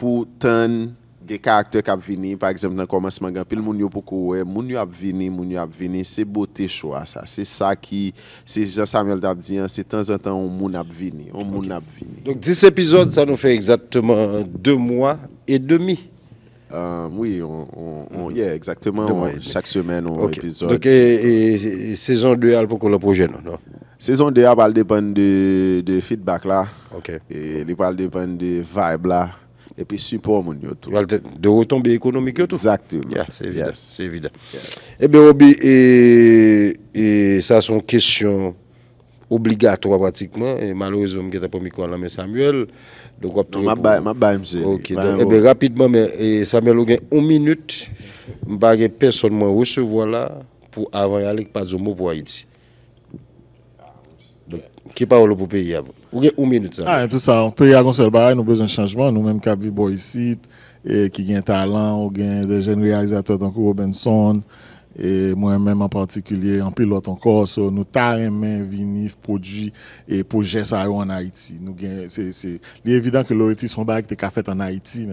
pou tan... des caractères qui viennent, par exemple, dans le commencement, pile moun a beaucoup, eh, moun yo ap vini, moun yo ap c'est beauté choix ça. C'est ça qui, c'est Jean Samuel t'a dit, hein, c'est de temps en temps, on moun ap on Donc 10 épisodes, ça nous fait exactement 2 mois et demi. Euh, oui, on, on, mhm. exactement. chaque semaine, on okay. épisode. Donc, et, saison 2, elle pour le projet, non? non? Saison 2, elle va dépendre de, de feedback là. OK. Et elle va dépendre de vibe là et puis support mon De retombées économiques tout. Exactement. c'est évident. Yes. évident. Eh bien, Obi, et, ça, c'est une question obligatoire pratiquement. Et malheureusement, je n'ai pas mis quoi mais Samuel. Donc, on va trouver. monsieur. Ok, eh bien, rapidement, mais, eh, Samuel, on a une minute. Je ne vais personne recevoir là pour avant aller pas de mot pour Haïti. Qui parle pour payer vous Ou bien une minute Ah, tout ça, on peut y avoir un nous besoin de changement. nous même qui vivons ici, qui ont talent, ou gain des jeunes réalisateurs donc Robinson, et moi-même en particulier, en pilote encore, so, nous tarèmement vinif, produit et projet ça en Haïti. c'est évident que l'OIT sont bail qui fait en Haïti,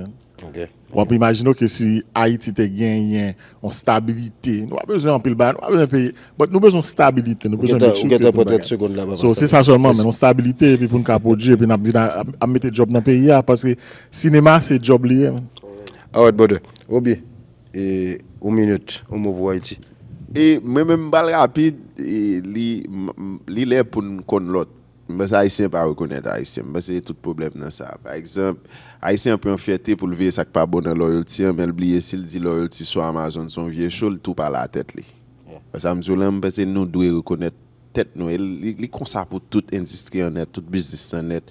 on peut imaginer que si Haïti te gagne en stabilité, nous avons besoin de bas, nous avons besoin de payer. Mais nous besoin stabilité, nous besoin de choses. So, c'est ça seulement, mais en stabilité, et puis pour nous capoter, et puis nous mettre job dans le pays, ah, parce que cinéma, c'est job lié. Hein. Ah ouais, bon, Obi, et une minute, on me voit Haïti. Et même balle rapide, il est pour nous connaître l'autre. Mais ça, Haïtien pas reconnaître Haïtien, mais c'est tout problème dans ça. Par exemple, un peut en fierté pour le lever ça pas bon dans loyalty, mais oublier s'il dit loyalty sur Amazon, son vieux show tout par la tête. Parce que nous devons reconnaître tête nous. les comme pour toute industrie en net, tout business en net,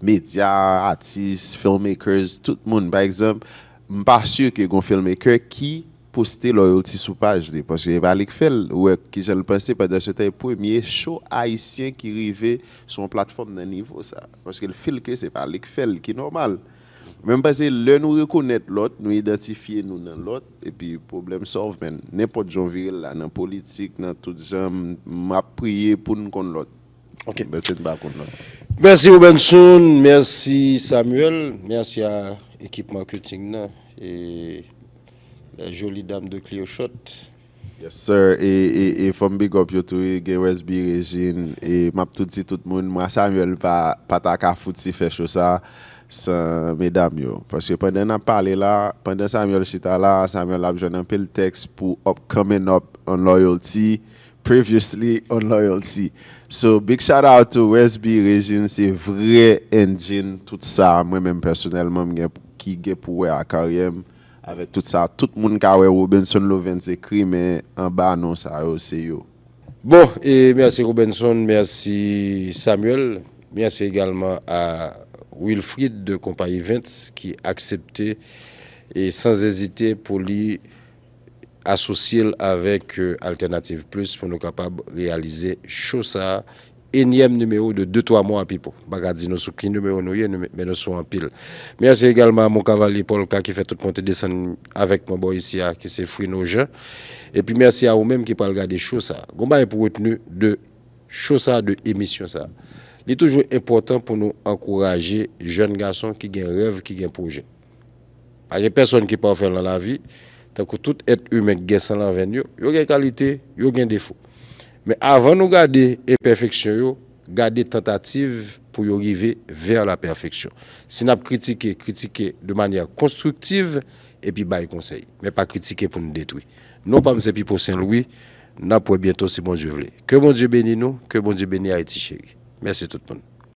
médias, artistes, filmmakers, tout le monde. Par exemple, je ne suis pas sûr que un filmmaker qui poster loyalty sur page parce que Balik Fel ou qui je le pensais pendant ce temps premier show haïtien qui arrivait sur une plateforme de niveau parce que le fil que c'est pas Fel qui est normal même parce que l'un nous reconnaître l'autre, nous identifier nous dans l'autre, et puis problème solve mais n'importe qui en là, dans politique, dans tout ça, m'a prié pour nous connaître l'autre. Ok. Ben, c'est pas contre Merci Robinson, merci Samuel, merci à l'équipe marketing et la jolie dame de Shot. Yes, sir. Et, et, et from big up you et map tout si tout monde moi Samuel pas pa ta ka fout si ça sa parce que pendant pwenden nan pale pendant pwenden Samuel chita la, Samuel besoin d'un peu teks texte pour coming up on loyalty, previously on loyalty. So, big shout out to West B Regine, vrai vre engine, tout ça moi même personnellement qui ki ge pou we akaryem, avek tout sa, tout moun ka we Robinson Loven se kri, men an ba anon sa yo se yo. Bon, et merci Robinson, merci Samuel, merci également à Wilfried de Compagnie 20 qui acceptait et sans hésiter pour lui associer avec euh, Alternative Plus pour nous capables de réaliser Chosa, énième numéro de 2-3 mois à Pipo. Bagadi, nous sommes numéro nous mais nous sommes en pile. Merci également à mon cavalier Paul K qui fait toute montée descendre avec mon boy ici, qui s'est c'est nos gens. Et puis merci à vous-même qui parlez de Chosa. Gomba est pour retenu de ça de émission ça il est toujours important pour nous encourager jeunes garçons qui ont un rêve, qui ont un projet. Il n'y a personne qui peut faire dans la vie. Tant que tout être humain qui a sans l'avenir, il y a des qualités, il y a des défauts. Mais avant de garder imperfection, garder tentative pour y arriver vers la perfection. Si nous critiquons, critiquer de manière constructive et puis bailler conseil. Mais pas critiquer pour nous détruire. Non pas c'est pour Saint-Louis, nous pour bientôt si bon Dieu veut. Que mon Dieu bénisse nous, que bon Dieu bénisse Haïti chérie. Merci tout le monde.